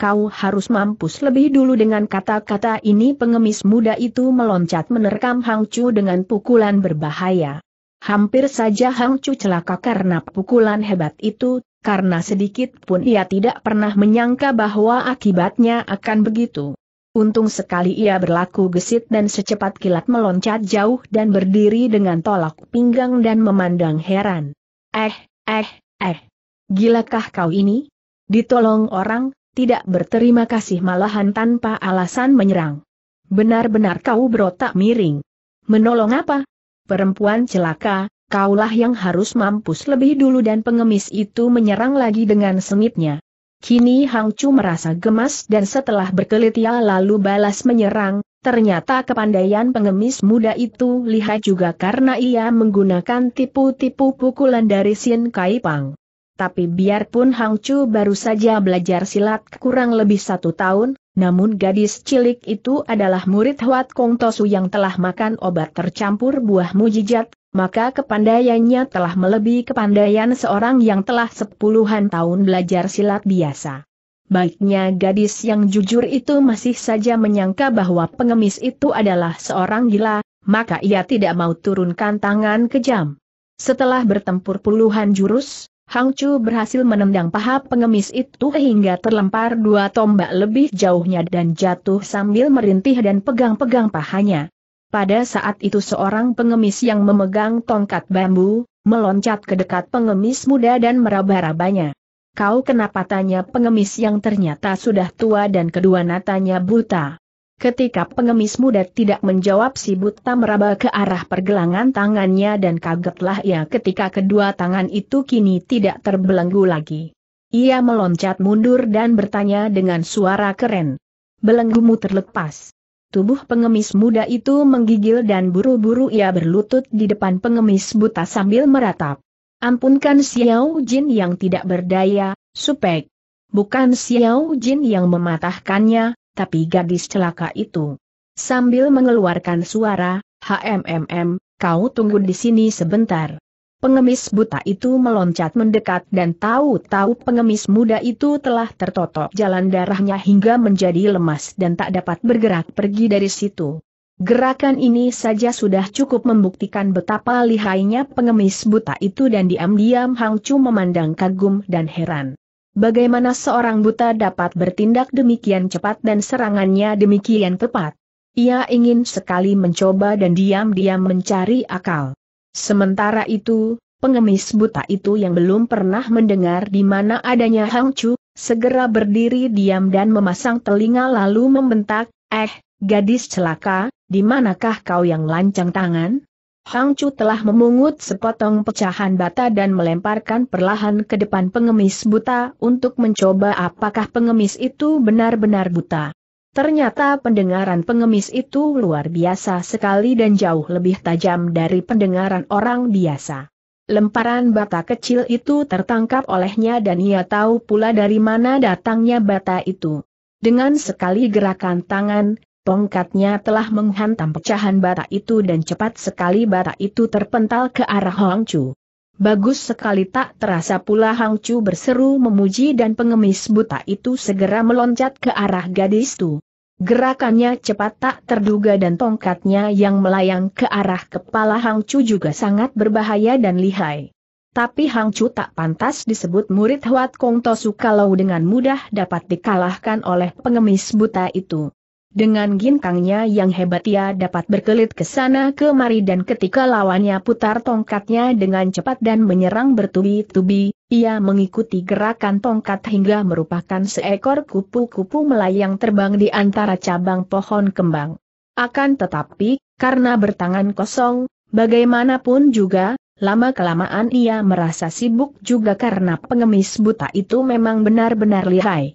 S1: kau harus mampus lebih dulu dengan kata-kata ini pengemis muda itu meloncat menerkam Hang Chu dengan pukulan berbahaya. Hampir saja Hang Chu celaka karena pukulan hebat itu, karena sedikit pun ia tidak pernah menyangka bahwa akibatnya akan begitu. Untung sekali ia berlaku gesit dan secepat kilat meloncat jauh dan berdiri dengan tolak pinggang dan memandang heran. Eh, eh, eh. Gilakah kau ini? Ditolong orang, tidak berterima kasih malahan tanpa alasan menyerang. Benar-benar kau berotak miring. Menolong apa? Perempuan celaka, kaulah yang harus mampus lebih dulu dan pengemis itu menyerang lagi dengan sengitnya. Kini Hang Chu merasa gemas dan setelah berkelit lalu balas menyerang, ternyata kepandaian pengemis muda itu lihat juga karena ia menggunakan tipu-tipu pukulan dari Sin Kai Pang tapi biarpun Hang Chu baru saja belajar silat kurang lebih satu tahun, namun gadis cilik itu adalah murid Huat Kong Tosu yang telah makan obat tercampur buah mujijat, maka kepandaiannya telah melebihi kepandaian seorang yang telah sepuluhan tahun belajar silat biasa. Baiknya gadis yang jujur itu masih saja menyangka bahwa pengemis itu adalah seorang gila, maka ia tidak mau turunkan tangan kejam. Setelah bertempur puluhan jurus, Hang Chu berhasil menendang paha pengemis itu hingga terlempar dua tombak lebih jauhnya dan jatuh sambil merintih dan pegang-pegang pahanya. Pada saat itu seorang pengemis yang memegang tongkat bambu, meloncat ke dekat pengemis muda dan meraba-rabanya. Kau kenapa tanya pengemis yang ternyata sudah tua dan kedua natanya buta. Ketika pengemis muda tidak menjawab si buta meraba ke arah pergelangan tangannya dan kagetlah ia ketika kedua tangan itu kini tidak terbelenggu lagi. Ia meloncat mundur dan bertanya dengan suara keren. Belenggumu terlepas. Tubuh pengemis muda itu menggigil dan buru-buru ia berlutut di depan pengemis buta sambil meratap. Ampunkan Xiao Jin yang tidak berdaya, supek. Bukan Xiao Jin yang mematahkannya, tapi gadis celaka itu. Sambil mengeluarkan suara, HMMM, kau tunggu di sini sebentar. Pengemis buta itu meloncat mendekat dan tahu-tahu pengemis muda itu telah tertotok jalan darahnya hingga menjadi lemas dan tak dapat bergerak pergi dari situ. Gerakan ini saja sudah cukup membuktikan betapa lihainya pengemis buta itu dan diam-diam Hang Chu memandang kagum dan heran. Bagaimana seorang buta dapat bertindak demikian cepat dan serangannya demikian tepat? Ia ingin sekali mencoba dan diam-diam mencari akal. Sementara itu, pengemis buta itu yang belum pernah mendengar di mana adanya Hang Chu, segera berdiri diam dan memasang telinga lalu membentak, Eh, gadis celaka, di manakah kau yang lancang tangan? Hang Chu telah memungut sepotong pecahan bata dan melemparkan perlahan ke depan pengemis buta untuk mencoba apakah pengemis itu benar-benar buta. Ternyata pendengaran pengemis itu luar biasa sekali dan jauh lebih tajam dari pendengaran orang biasa. Lemparan bata kecil itu tertangkap olehnya dan ia tahu pula dari mana datangnya bata itu. Dengan sekali gerakan tangan, Tongkatnya telah menghantam pecahan bata itu dan cepat sekali bata itu terpental ke arah Hong Chu. Bagus sekali tak terasa pula Hong Chu berseru memuji dan pengemis buta itu segera meloncat ke arah gadis itu. Gerakannya cepat tak terduga dan tongkatnya yang melayang ke arah kepala Hang Chu juga sangat berbahaya dan lihai. Tapi Hang Chu tak pantas disebut murid Huat Kong Tosu kalau dengan mudah dapat dikalahkan oleh pengemis buta itu. Dengan ginkangnya yang hebat ia dapat berkelit ke sana kemari dan ketika lawannya putar tongkatnya dengan cepat dan menyerang bertubi-tubi, ia mengikuti gerakan tongkat hingga merupakan seekor kupu-kupu melayang terbang di antara cabang pohon kembang. Akan tetapi, karena bertangan kosong, bagaimanapun juga, lama-kelamaan ia merasa sibuk juga karena pengemis buta itu memang benar-benar lihai.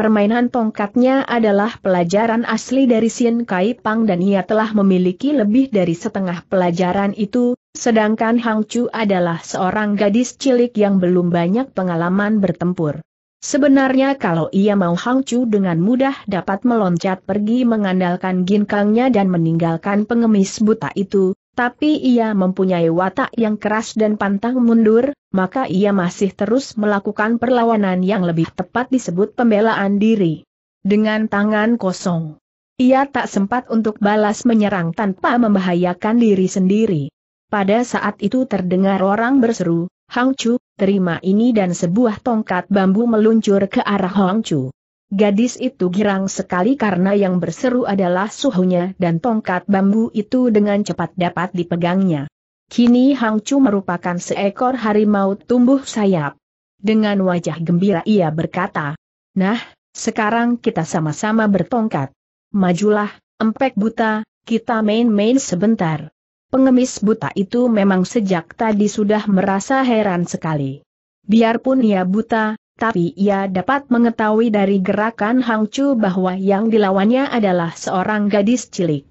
S1: Permainan tongkatnya adalah pelajaran asli dari Sien Kai Pang dan ia telah memiliki lebih dari setengah pelajaran itu, sedangkan Hang Chu adalah seorang gadis cilik yang belum banyak pengalaman bertempur. Sebenarnya kalau ia mau Hang Chu dengan mudah dapat meloncat pergi mengandalkan ginkangnya dan meninggalkan pengemis buta itu, tapi ia mempunyai watak yang keras dan pantang mundur, maka ia masih terus melakukan perlawanan yang lebih tepat disebut pembelaan diri. Dengan tangan kosong, ia tak sempat untuk balas menyerang tanpa membahayakan diri sendiri. Pada saat itu terdengar orang berseru, Hang Chu, terima ini dan sebuah tongkat bambu meluncur ke arah Hang Chu. Gadis itu girang sekali karena yang berseru adalah suhunya dan tongkat bambu itu dengan cepat dapat dipegangnya. Kini Hang Chu merupakan seekor harimau tumbuh sayap. Dengan wajah gembira ia berkata, Nah, sekarang kita sama-sama bertongkat. Majulah, empek buta, kita main-main sebentar. Pengemis buta itu memang sejak tadi sudah merasa heran sekali. Biarpun ia buta, tapi ia dapat mengetahui dari gerakan Hang Chu bahwa yang dilawannya adalah seorang gadis cilik.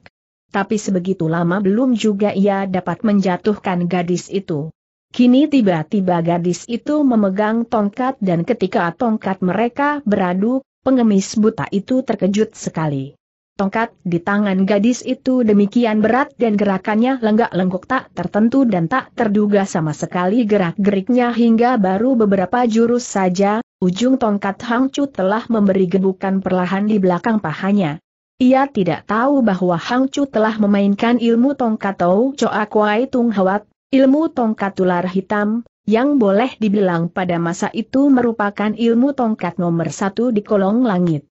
S1: Tapi sebegitu lama belum juga ia dapat menjatuhkan gadis itu. Kini tiba-tiba gadis itu memegang tongkat dan ketika tongkat mereka beradu, pengemis buta itu terkejut sekali. Tongkat di tangan gadis itu demikian berat dan gerakannya lenggak lengkuk tak tertentu dan tak terduga sama sekali gerak-geriknya hingga baru beberapa jurus saja, ujung tongkat Hang Chu telah memberi gebukan perlahan di belakang pahanya. Ia tidak tahu bahwa Hang Chu telah memainkan ilmu tongkat Tau Choa Kwai Tung Hawat, ilmu tongkat ular hitam, yang boleh dibilang pada masa itu merupakan ilmu tongkat nomor satu di kolong langit.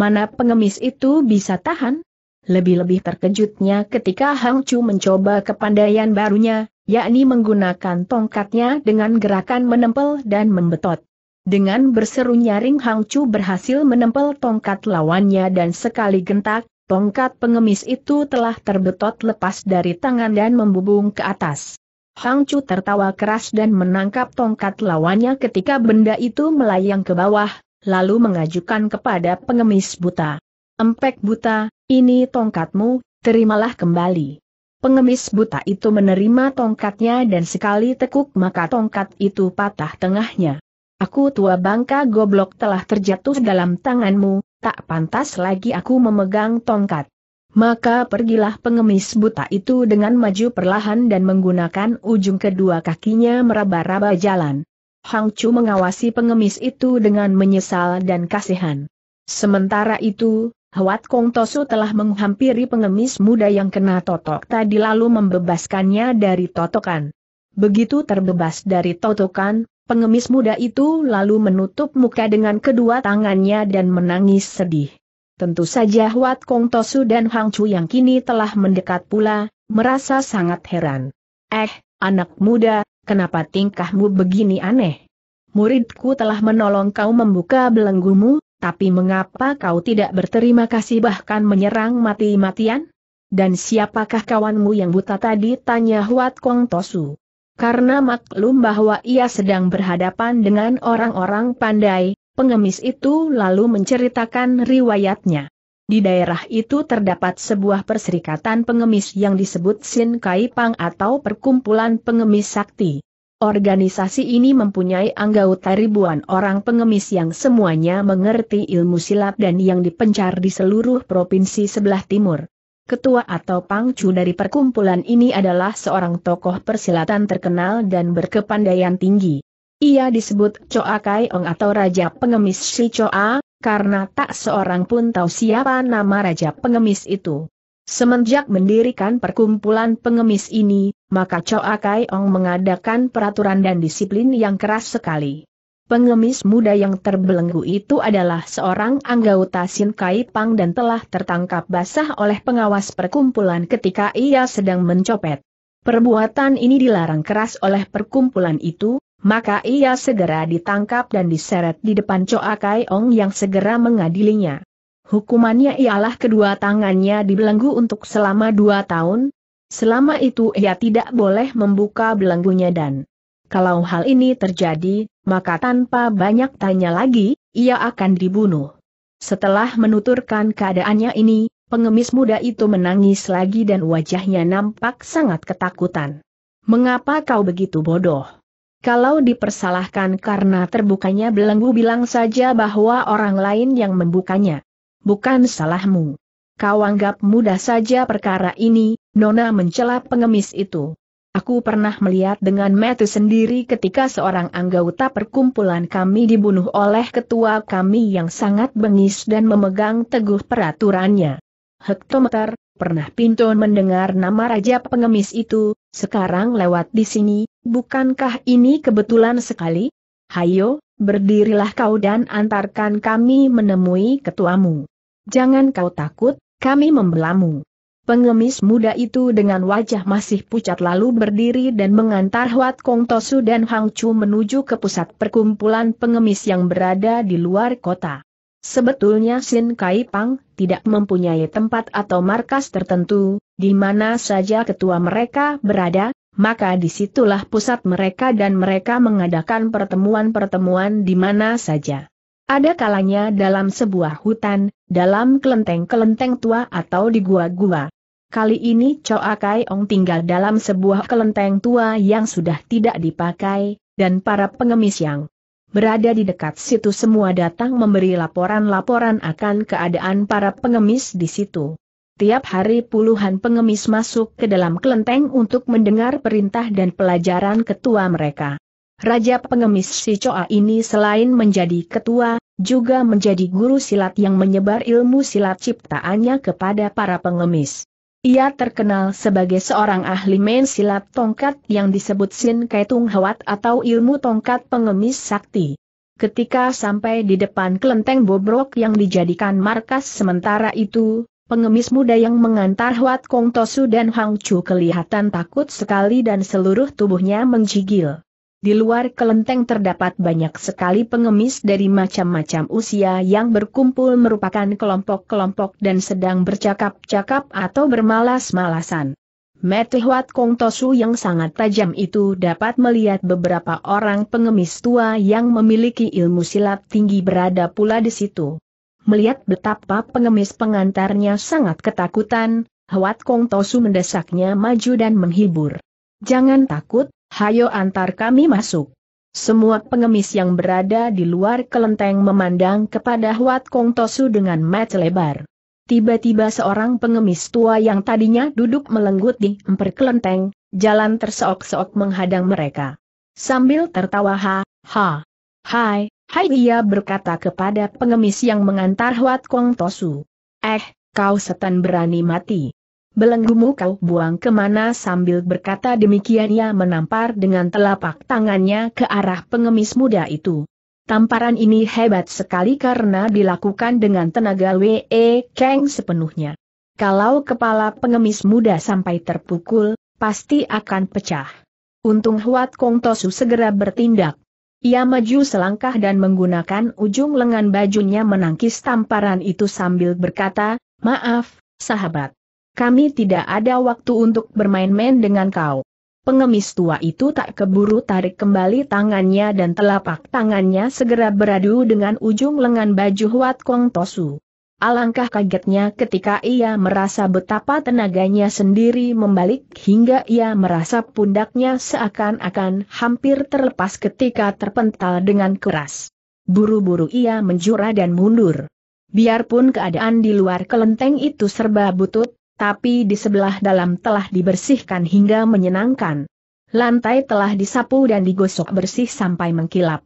S1: Mana pengemis itu bisa tahan? Lebih-lebih terkejutnya ketika Hang Chu mencoba kepandaian barunya, yakni menggunakan tongkatnya dengan gerakan menempel dan membetot. Dengan berseru nyaring Hang Chu berhasil menempel tongkat lawannya dan sekali gentak, tongkat pengemis itu telah terbetot lepas dari tangan dan membubung ke atas. Hang Chu tertawa keras dan menangkap tongkat lawannya ketika benda itu melayang ke bawah, lalu mengajukan kepada pengemis buta. Empek buta, ini tongkatmu, terimalah kembali. Pengemis buta itu menerima tongkatnya dan sekali tekuk maka tongkat itu patah tengahnya. Aku tua bangka goblok telah terjatuh dalam tanganmu, tak pantas lagi aku memegang tongkat. Maka pergilah pengemis buta itu dengan maju perlahan dan menggunakan ujung kedua kakinya meraba-raba jalan. Hang Chu mengawasi pengemis itu dengan menyesal dan kasihan. Sementara itu, Hwat Kong Tosu telah menghampiri pengemis muda yang kena totok tadi lalu membebaskannya dari totokan. Begitu terbebas dari totokan, pengemis muda itu lalu menutup muka dengan kedua tangannya dan menangis sedih. Tentu saja Hwat Kong Tosu dan Hang Chu yang kini telah mendekat pula, merasa sangat heran. Eh, anak muda, kenapa tingkahmu begini aneh? Muridku telah menolong kau membuka belenggumu, tapi mengapa kau tidak berterima kasih bahkan menyerang mati-matian? Dan siapakah kawanmu yang buta tadi? Tanya Huat Kong Tosu. Karena maklum bahwa ia sedang berhadapan dengan orang-orang pandai, pengemis itu lalu menceritakan riwayatnya. Di daerah itu terdapat sebuah perserikatan pengemis yang disebut Sin Kai Pang atau Perkumpulan Pengemis Sakti. Organisasi ini mempunyai anggota ribuan orang pengemis yang semuanya mengerti ilmu silat dan yang dipencar di seluruh provinsi sebelah timur. Ketua atau pangcu dari perkumpulan ini adalah seorang tokoh persilatan terkenal dan berkepandaian tinggi. Ia disebut Choa Kai Ong atau Raja Pengemis Si Choa, karena tak seorang pun tahu siapa nama Raja Pengemis itu. Semenjak mendirikan perkumpulan pengemis ini, maka Choa Kai Ong mengadakan peraturan dan disiplin yang keras sekali. Pengemis muda yang terbelenggu itu adalah seorang anggota Sin Kai Pang dan telah tertangkap basah oleh pengawas perkumpulan ketika ia sedang mencopet. Perbuatan ini dilarang keras oleh perkumpulan itu, maka ia segera ditangkap dan diseret di depan Choa Ong yang segera mengadilinya. Hukumannya ialah kedua tangannya dibelenggu untuk selama dua tahun, selama itu ia tidak boleh membuka belenggunya dan kalau hal ini terjadi, maka tanpa banyak tanya lagi, ia akan dibunuh. Setelah menuturkan keadaannya ini, pengemis muda itu menangis lagi dan wajahnya nampak sangat ketakutan. Mengapa kau begitu bodoh? Kalau dipersalahkan karena terbukanya belenggu bilang saja bahwa orang lain yang membukanya. Bukan salahmu. Kau anggap mudah saja perkara ini, Nona mencela pengemis itu. Aku pernah melihat dengan mata sendiri ketika seorang anggota perkumpulan kami dibunuh oleh ketua kami yang sangat bengis dan memegang teguh peraturannya. Hektometer, pernah Pinton mendengar nama raja pengemis itu, sekarang lewat di sini, bukankah ini kebetulan sekali? Hayo, berdirilah kau dan antarkan kami menemui ketuamu. Jangan kau takut, kami membelamu. Pengemis muda itu dengan wajah masih pucat lalu berdiri dan mengantar Huat Kong Tosu dan Hang Chu menuju ke pusat perkumpulan pengemis yang berada di luar kota. Sebetulnya Sin Kai Pang tidak mempunyai tempat atau markas tertentu, di mana saja ketua mereka berada, maka disitulah pusat mereka dan mereka mengadakan pertemuan-pertemuan di mana saja. Ada kalanya dalam sebuah hutan, dalam kelenteng-kelenteng tua atau di gua-gua. Kali ini Choa Kai Ong tinggal dalam sebuah kelenteng tua yang sudah tidak dipakai, dan para pengemis yang berada di dekat situ semua datang memberi laporan-laporan akan keadaan para pengemis di situ. Tiap hari puluhan pengemis masuk ke dalam kelenteng untuk mendengar perintah dan pelajaran ketua mereka. Raja pengemis si coa ini selain menjadi ketua, juga menjadi guru silat yang menyebar ilmu silat ciptaannya kepada para pengemis. Ia terkenal sebagai seorang ahli main silat tongkat yang disebut Sin Kaitung Hawat atau ilmu tongkat pengemis sakti. Ketika sampai di depan kelenteng bobrok yang dijadikan markas sementara itu, Pengemis muda yang mengantar Huat Kong Tosu dan Hang Chu kelihatan takut sekali dan seluruh tubuhnya menggigil. Di luar kelenteng terdapat banyak sekali pengemis dari macam-macam usia yang berkumpul merupakan kelompok-kelompok dan sedang bercakap-cakap atau bermalas-malasan. Mete Huat Kong Tosu yang sangat tajam itu dapat melihat beberapa orang pengemis tua yang memiliki ilmu silat tinggi berada pula di situ. Melihat betapa pengemis pengantarnya sangat ketakutan, Huat Kong Tosu mendesaknya maju dan menghibur. Jangan takut, hayo antar kami masuk. Semua pengemis yang berada di luar kelenteng memandang kepada Huat Kong Tosu dengan mata lebar. Tiba-tiba seorang pengemis tua yang tadinya duduk melenggut di emper kelenteng, jalan terseok-seok menghadang mereka. Sambil tertawa ha, ha, hai, Hai ia berkata kepada pengemis yang mengantar Huat Kong Tosu. Eh, kau setan berani mati. Belenggumu kau buang kemana sambil berkata demikian ia menampar dengan telapak tangannya ke arah pengemis muda itu. Tamparan ini hebat sekali karena dilakukan dengan tenaga W.E. Kang sepenuhnya. Kalau kepala pengemis muda sampai terpukul, pasti akan pecah. Untung Huat Kong Tosu segera bertindak. Ia maju selangkah dan menggunakan ujung lengan bajunya menangkis tamparan itu sambil berkata, Maaf, sahabat. Kami tidak ada waktu untuk bermain-main dengan kau. Pengemis tua itu tak keburu tarik kembali tangannya dan telapak tangannya segera beradu dengan ujung lengan baju Huat Kong Tosu. Alangkah kagetnya ketika ia merasa betapa tenaganya sendiri membalik hingga ia merasa pundaknya seakan-akan hampir terlepas ketika terpental dengan keras. Buru-buru ia menjura dan mundur. Biarpun keadaan di luar kelenteng itu serba butut, tapi di sebelah dalam telah dibersihkan hingga menyenangkan. Lantai telah disapu dan digosok bersih sampai mengkilap.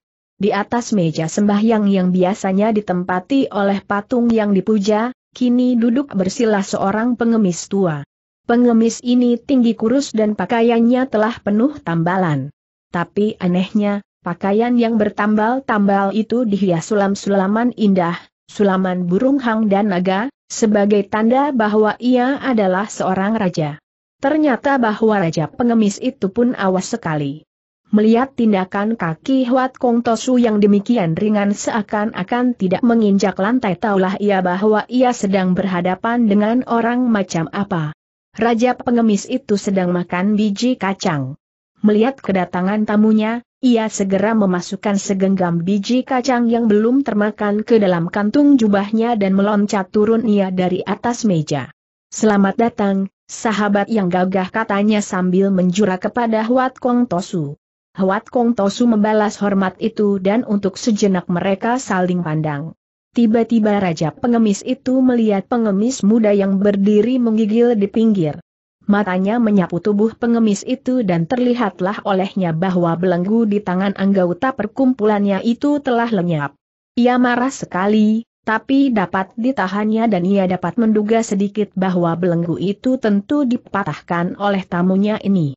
S1: Di atas meja sembahyang yang biasanya ditempati oleh patung yang dipuja, kini duduk bersila seorang pengemis tua. Pengemis ini tinggi kurus dan pakaiannya telah penuh tambalan. Tapi anehnya, pakaian yang bertambal-tambal itu dihias sulam-sulaman indah, sulaman burung hang dan naga, sebagai tanda bahwa ia adalah seorang raja. Ternyata bahwa raja pengemis itu pun awas sekali. Melihat tindakan kaki Huat Kong Tosu yang demikian ringan seakan-akan tidak menginjak lantai taulah ia bahwa ia sedang berhadapan dengan orang macam apa. Raja pengemis itu sedang makan biji kacang. Melihat kedatangan tamunya, ia segera memasukkan segenggam biji kacang yang belum termakan ke dalam kantung jubahnya dan meloncat turun ia dari atas meja. Selamat datang, sahabat yang gagah katanya sambil menjura kepada Huat Kong Tosu. Hwat Kong Tosu membalas hormat itu dan untuk sejenak mereka saling pandang. Tiba-tiba Raja Pengemis itu melihat pengemis muda yang berdiri menggigil di pinggir. Matanya menyapu tubuh pengemis itu dan terlihatlah olehnya bahwa belenggu di tangan anggota perkumpulannya itu telah lenyap. Ia marah sekali, tapi dapat ditahannya dan ia dapat menduga sedikit bahwa belenggu itu tentu dipatahkan oleh tamunya ini.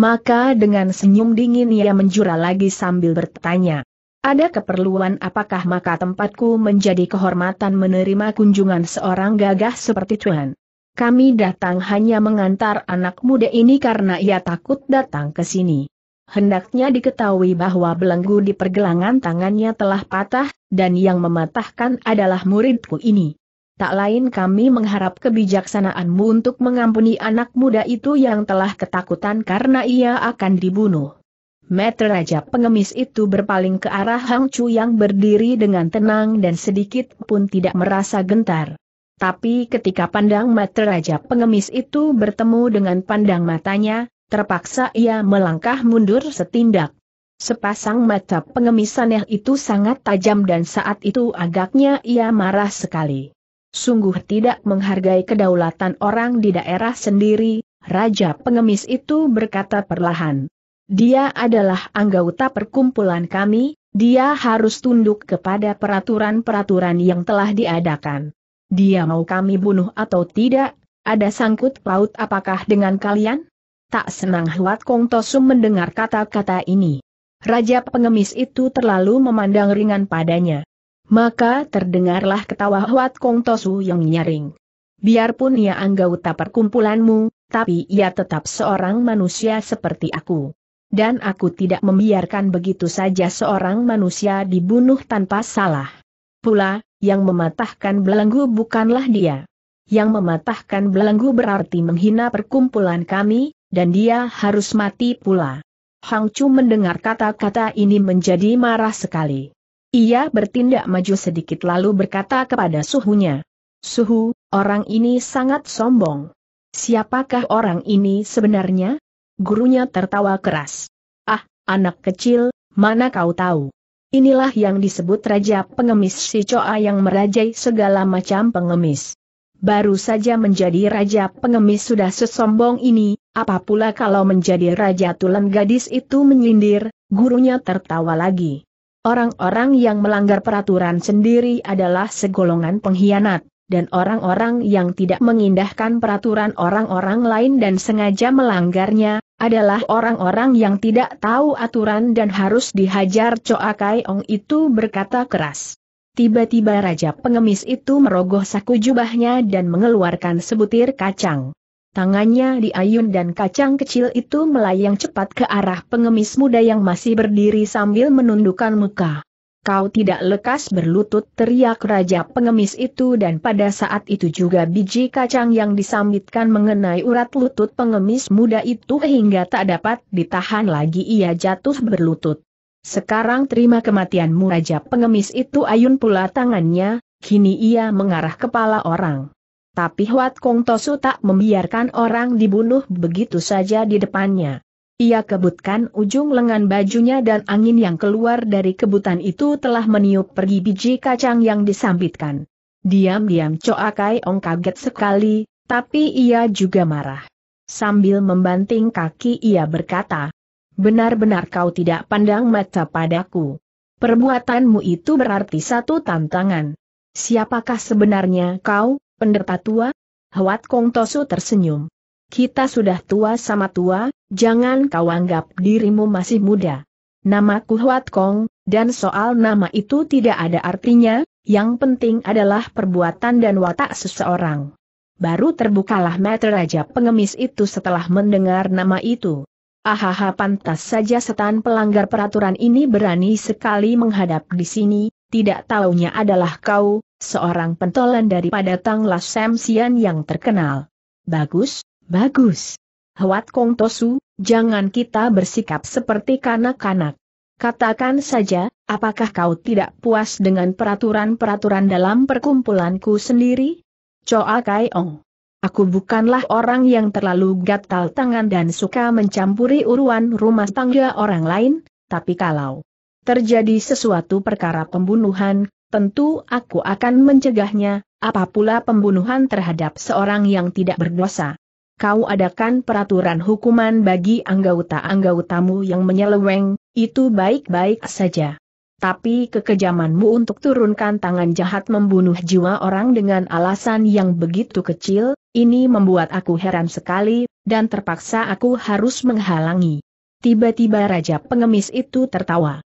S1: Maka dengan senyum dingin ia menjura lagi sambil bertanya. Ada keperluan apakah maka tempatku menjadi kehormatan menerima kunjungan seorang gagah seperti Tuhan? Kami datang hanya mengantar anak muda ini karena ia takut datang ke sini. Hendaknya diketahui bahwa belenggu di pergelangan tangannya telah patah, dan yang mematahkan adalah muridku ini tak lain kami mengharap kebijaksanaanmu untuk mengampuni anak muda itu yang telah ketakutan karena ia akan dibunuh. Meter Raja pengemis itu berpaling ke arah Hang Chu yang berdiri dengan tenang dan sedikit pun tidak merasa gentar. Tapi ketika pandang Meter Raja pengemis itu bertemu dengan pandang matanya, terpaksa ia melangkah mundur setindak. Sepasang mata pengemis aneh itu sangat tajam dan saat itu agaknya ia marah sekali. Sungguh tidak menghargai kedaulatan orang di daerah sendiri, Raja Pengemis itu berkata perlahan. Dia adalah anggota perkumpulan kami, dia harus tunduk kepada peraturan-peraturan yang telah diadakan. Dia mau kami bunuh atau tidak, ada sangkut paut apakah dengan kalian? Tak senang Huat Kong Tosum mendengar kata-kata ini. Raja pengemis itu terlalu memandang ringan padanya. Maka terdengarlah ketawa Huat Kong Tosu yang nyaring. Biarpun ia anggota perkumpulanmu, tapi ia tetap seorang manusia seperti aku. Dan aku tidak membiarkan begitu saja seorang manusia dibunuh tanpa salah. Pula, yang mematahkan belenggu bukanlah dia. Yang mematahkan belenggu berarti menghina perkumpulan kami, dan dia harus mati pula. Hang Chu mendengar kata-kata ini menjadi marah sekali. Ia bertindak maju sedikit lalu berkata kepada suhunya. Suhu, orang ini sangat sombong. Siapakah orang ini sebenarnya? Gurunya tertawa keras. Ah, anak kecil, mana kau tahu? Inilah yang disebut Raja Pengemis si Coa yang merajai segala macam pengemis. Baru saja menjadi Raja Pengemis sudah sesombong ini, apa pula kalau menjadi Raja Tulen Gadis itu menyindir, gurunya tertawa lagi. Orang-orang yang melanggar peraturan sendiri adalah segolongan pengkhianat, dan orang-orang yang tidak mengindahkan peraturan orang-orang lain dan sengaja melanggarnya, adalah orang-orang yang tidak tahu aturan dan harus dihajar Choa Kai Ong itu berkata keras. Tiba-tiba Raja Pengemis itu merogoh saku jubahnya dan mengeluarkan sebutir kacang. Tangannya diayun dan kacang kecil itu melayang cepat ke arah pengemis muda yang masih berdiri sambil menundukkan muka. Kau tidak lekas berlutut teriak raja pengemis itu dan pada saat itu juga biji kacang yang disambitkan mengenai urat lutut pengemis muda itu hingga tak dapat ditahan lagi ia jatuh berlutut. Sekarang terima kematianmu raja pengemis itu ayun pula tangannya, kini ia mengarah kepala orang. Tapi Huat Kong Tosu tak membiarkan orang dibunuh begitu saja di depannya. Ia kebutkan ujung lengan bajunya dan angin yang keluar dari kebutan itu telah meniup pergi biji kacang yang disambitkan. Diam-diam Choa Kai Ong kaget sekali, tapi ia juga marah. Sambil membanting kaki ia berkata, Benar-benar kau tidak pandang mata padaku. Perbuatanmu itu berarti satu tantangan. Siapakah sebenarnya kau? Pendeta tua? Hwat Kong Tosu tersenyum. Kita sudah tua sama tua, jangan kau anggap dirimu masih muda. Namaku Hwat Kong, dan soal nama itu tidak ada artinya, yang penting adalah perbuatan dan watak seseorang. Baru terbukalah mata raja pengemis itu setelah mendengar nama itu. Ahaha pantas saja setan pelanggar peraturan ini berani sekali menghadap di sini, tidak taunya adalah kau, seorang pentolan daripada Tanglas Samsian yang terkenal. Bagus, bagus. Hwat Kong Tosu, jangan kita bersikap seperti kanak-kanak. Katakan saja, apakah kau tidak puas dengan peraturan-peraturan dalam perkumpulanku sendiri? Choa Kai Ong. Aku bukanlah orang yang terlalu gatal tangan dan suka mencampuri uruan rumah tangga orang lain, tapi kalau terjadi sesuatu perkara pembunuhan, tentu aku akan mencegahnya, apa pembunuhan terhadap seorang yang tidak berdosa. Kau adakan peraturan hukuman bagi anggota-anggotamu yang menyeleweng, itu baik-baik saja. Tapi kekejamanmu untuk turunkan tangan jahat membunuh jiwa orang dengan alasan yang begitu kecil, ini membuat aku heran sekali, dan terpaksa aku harus menghalangi. Tiba-tiba Raja Pengemis itu tertawa.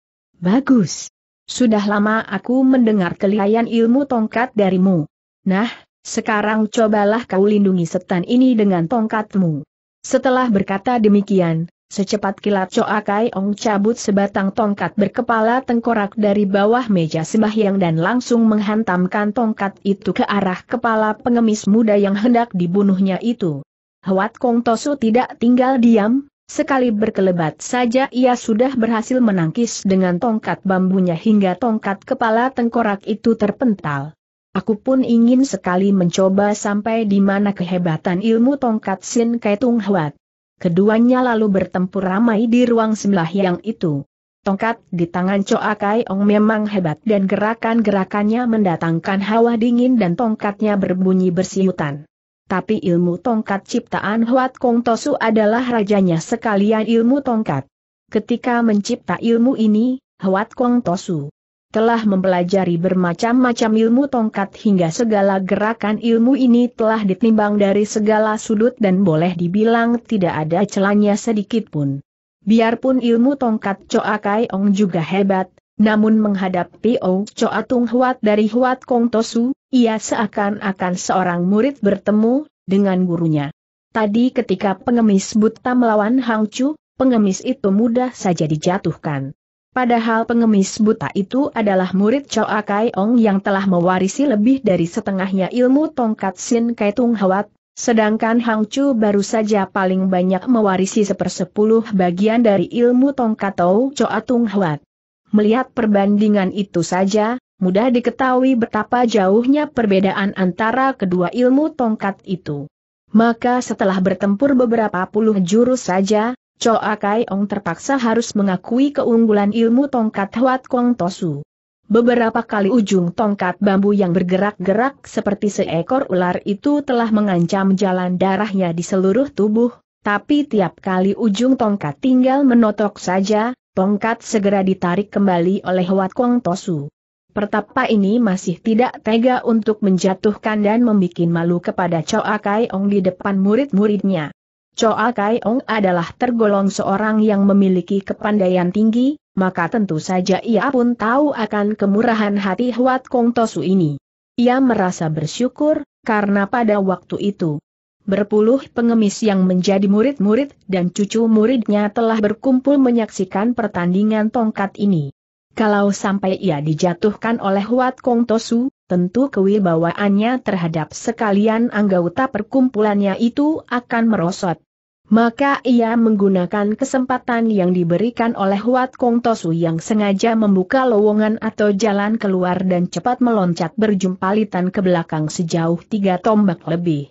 S1: Bagus. Sudah lama aku mendengar kelihayan ilmu tongkat darimu. Nah, sekarang cobalah kau lindungi setan ini dengan tongkatmu. Setelah berkata demikian, secepat kilat Coakai Kai Ong cabut sebatang tongkat berkepala tengkorak dari bawah meja sembahyang dan langsung menghantamkan tongkat itu ke arah kepala pengemis muda yang hendak dibunuhnya itu. Hwat Kong Tosu tidak tinggal diam, Sekali berkelebat saja ia sudah berhasil menangkis dengan tongkat bambunya hingga tongkat kepala tengkorak itu terpental. Aku pun ingin sekali mencoba sampai di mana kehebatan ilmu tongkat Sin Kaitung Huat. Keduanya lalu bertempur ramai di ruang sebelah yang itu. Tongkat di tangan Choa Kai Ong memang hebat dan gerakan-gerakannya mendatangkan hawa dingin dan tongkatnya berbunyi bersiutan tapi ilmu tongkat ciptaan Huat Kong Tosu adalah rajanya sekalian ilmu tongkat. Ketika mencipta ilmu ini, Huat Kong Tosu telah mempelajari bermacam-macam ilmu tongkat hingga segala gerakan ilmu ini telah ditimbang dari segala sudut dan boleh dibilang tidak ada celahnya sedikit pun. Biarpun ilmu tongkat Choa Kai Ong juga hebat, namun menghadapi PO, Choa Tung Huat dari Huat Kong Tosu, ia seakan-akan seorang murid bertemu dengan gurunya. Tadi ketika pengemis buta melawan Hang Chu, pengemis itu mudah saja dijatuhkan. Padahal pengemis buta itu adalah murid Choa Kai Ong yang telah mewarisi lebih dari setengahnya ilmu tongkat Sin Kai Tung Huat, sedangkan Hang Chu baru saja paling banyak mewarisi sepersepuluh bagian dari ilmu tongkat Tau Choa Tung Huat. Melihat perbandingan itu saja, mudah diketahui betapa jauhnya perbedaan antara kedua ilmu tongkat itu. Maka setelah bertempur beberapa puluh jurus saja, Choa Kai Ong terpaksa harus mengakui keunggulan ilmu tongkat Huat Kong Tosu. Beberapa kali ujung tongkat bambu yang bergerak-gerak seperti seekor ular itu telah mengancam jalan darahnya di seluruh tubuh, tapi tiap kali ujung tongkat tinggal menotok saja, tongkat segera ditarik kembali oleh Wat Kong Tosu. Pertapa ini masih tidak tega untuk menjatuhkan dan membuat malu kepada Choa Kai Ong di depan murid-muridnya. Choa Kai Ong adalah tergolong seorang yang memiliki kepandaian tinggi, maka tentu saja ia pun tahu akan kemurahan hati Huat Kong Tosu ini. Ia merasa bersyukur, karena pada waktu itu, Berpuluh pengemis yang menjadi murid-murid dan cucu muridnya telah berkumpul menyaksikan pertandingan tongkat ini. Kalau sampai ia dijatuhkan oleh Wat Kong Tosu, tentu kewibawaannya terhadap sekalian anggota perkumpulannya itu akan merosot. Maka ia menggunakan kesempatan yang diberikan oleh Wat Kong Tosu yang sengaja membuka lowongan atau jalan keluar dan cepat meloncat berjumpalitan ke belakang sejauh tiga tombak lebih.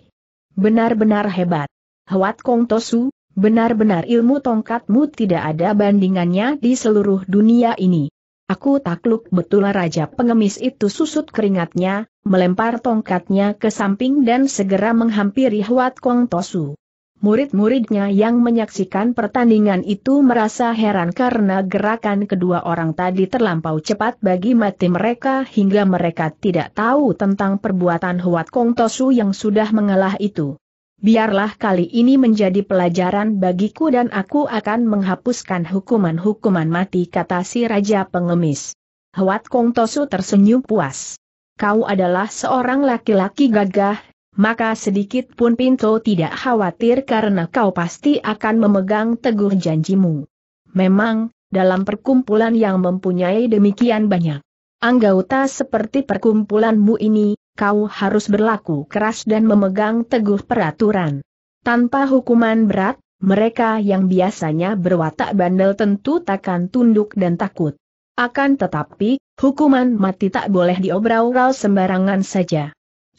S1: Benar-benar hebat. Hwat Kong Tosu, benar-benar ilmu tongkatmu tidak ada bandingannya di seluruh dunia ini. Aku takluk betul raja pengemis itu susut keringatnya, melempar tongkatnya ke samping dan segera menghampiri Hwat Kong Tosu. Murid-muridnya yang menyaksikan pertandingan itu merasa heran karena gerakan kedua orang tadi terlampau cepat bagi mati mereka hingga mereka tidak tahu tentang perbuatan Huat Kong Tosu yang sudah mengalah itu. Biarlah kali ini menjadi pelajaran bagiku dan aku akan menghapuskan hukuman-hukuman mati kata si Raja Pengemis. Huat Kong Tosu tersenyum puas. Kau adalah seorang laki-laki gagah maka sedikit pun Pinto tidak khawatir karena kau pasti akan memegang teguh janjimu. Memang, dalam perkumpulan yang mempunyai demikian banyak anggota seperti perkumpulanmu ini, kau harus berlaku keras dan memegang teguh peraturan. Tanpa hukuman berat, mereka yang biasanya berwatak bandel tentu takkan tunduk dan takut. Akan tetapi, hukuman mati tak boleh diobrol sembarangan saja.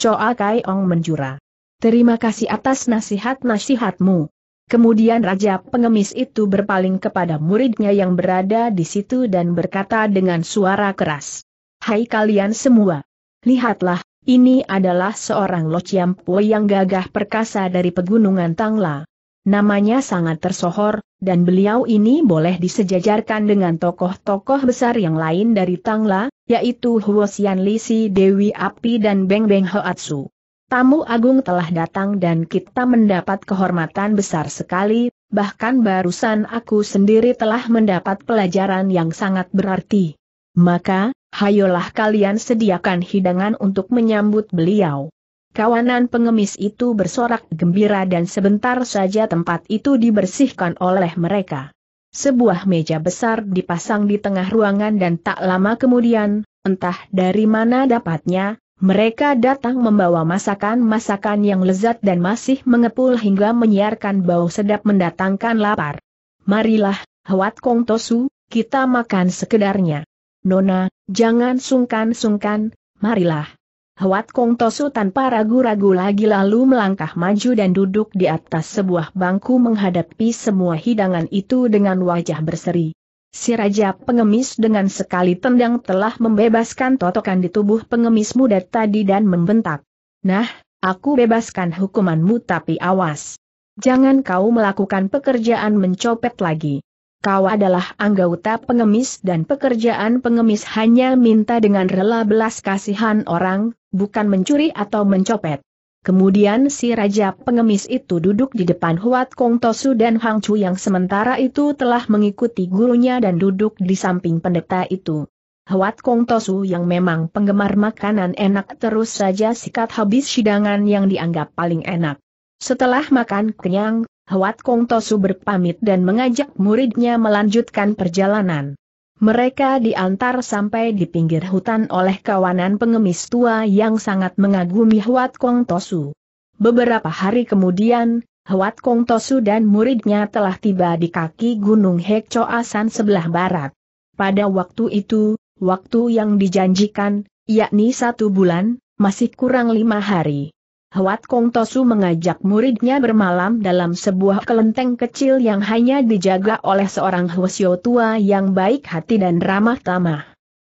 S1: Choa Kai Ong menjura. Terima kasih atas nasihat-nasihatmu. Kemudian Raja Pengemis itu berpaling kepada muridnya yang berada di situ dan berkata dengan suara keras. Hai kalian semua. Lihatlah, ini adalah seorang Lo lociampo yang gagah perkasa dari pegunungan Tangla. Namanya sangat tersohor, dan beliau ini boleh disejajarkan dengan tokoh-tokoh besar yang lain dari Tangla, yaitu Huo Huosian Si, Dewi Api dan Beng Beng Hoatsu. Tamu agung telah datang dan kita mendapat kehormatan besar sekali, bahkan barusan aku sendiri telah mendapat pelajaran yang sangat berarti. Maka, hayolah kalian sediakan hidangan untuk menyambut beliau. Kawanan pengemis itu bersorak gembira dan sebentar saja tempat itu dibersihkan oleh mereka. Sebuah meja besar dipasang di tengah ruangan dan tak lama kemudian, entah dari mana dapatnya, mereka datang membawa masakan-masakan yang lezat dan masih mengepul hingga menyiarkan bau sedap mendatangkan lapar. Marilah, Hwat Kong Tosu, kita makan sekedarnya. Nona, jangan sungkan-sungkan, marilah. Hwat Kong Tosu tanpa ragu-ragu lagi lalu melangkah maju dan duduk di atas sebuah bangku menghadapi semua hidangan itu dengan wajah berseri. Si Raja Pengemis dengan sekali tendang telah membebaskan totokan di tubuh pengemis muda tadi dan membentak. Nah, aku bebaskan hukumanmu tapi awas. Jangan kau melakukan pekerjaan mencopet lagi. Kau adalah anggota pengemis dan pekerjaan pengemis hanya minta dengan rela belas kasihan orang, bukan mencuri atau mencopet. Kemudian si Raja Pengemis itu duduk di depan Huat Kong Tosu dan Hang Chu yang sementara itu telah mengikuti gurunya dan duduk di samping pendeta itu. Huat Kong Tosu yang memang penggemar makanan enak terus saja sikat habis hidangan yang dianggap paling enak. Setelah makan kenyang, Huat Kong Tosu berpamit dan mengajak muridnya melanjutkan perjalanan. Mereka diantar sampai di pinggir hutan oleh kawanan pengemis tua yang sangat mengagumi Huat Kong Tosu. Beberapa hari kemudian, Huat Kong Tosu dan muridnya telah tiba di kaki Gunung Hek Choasan sebelah barat. Pada waktu itu, waktu yang dijanjikan, yakni satu bulan, masih kurang lima hari. Huat Kong Tosu mengajak muridnya bermalam dalam sebuah kelenteng kecil yang hanya dijaga oleh seorang Hwasyo tua yang baik hati dan ramah tamah.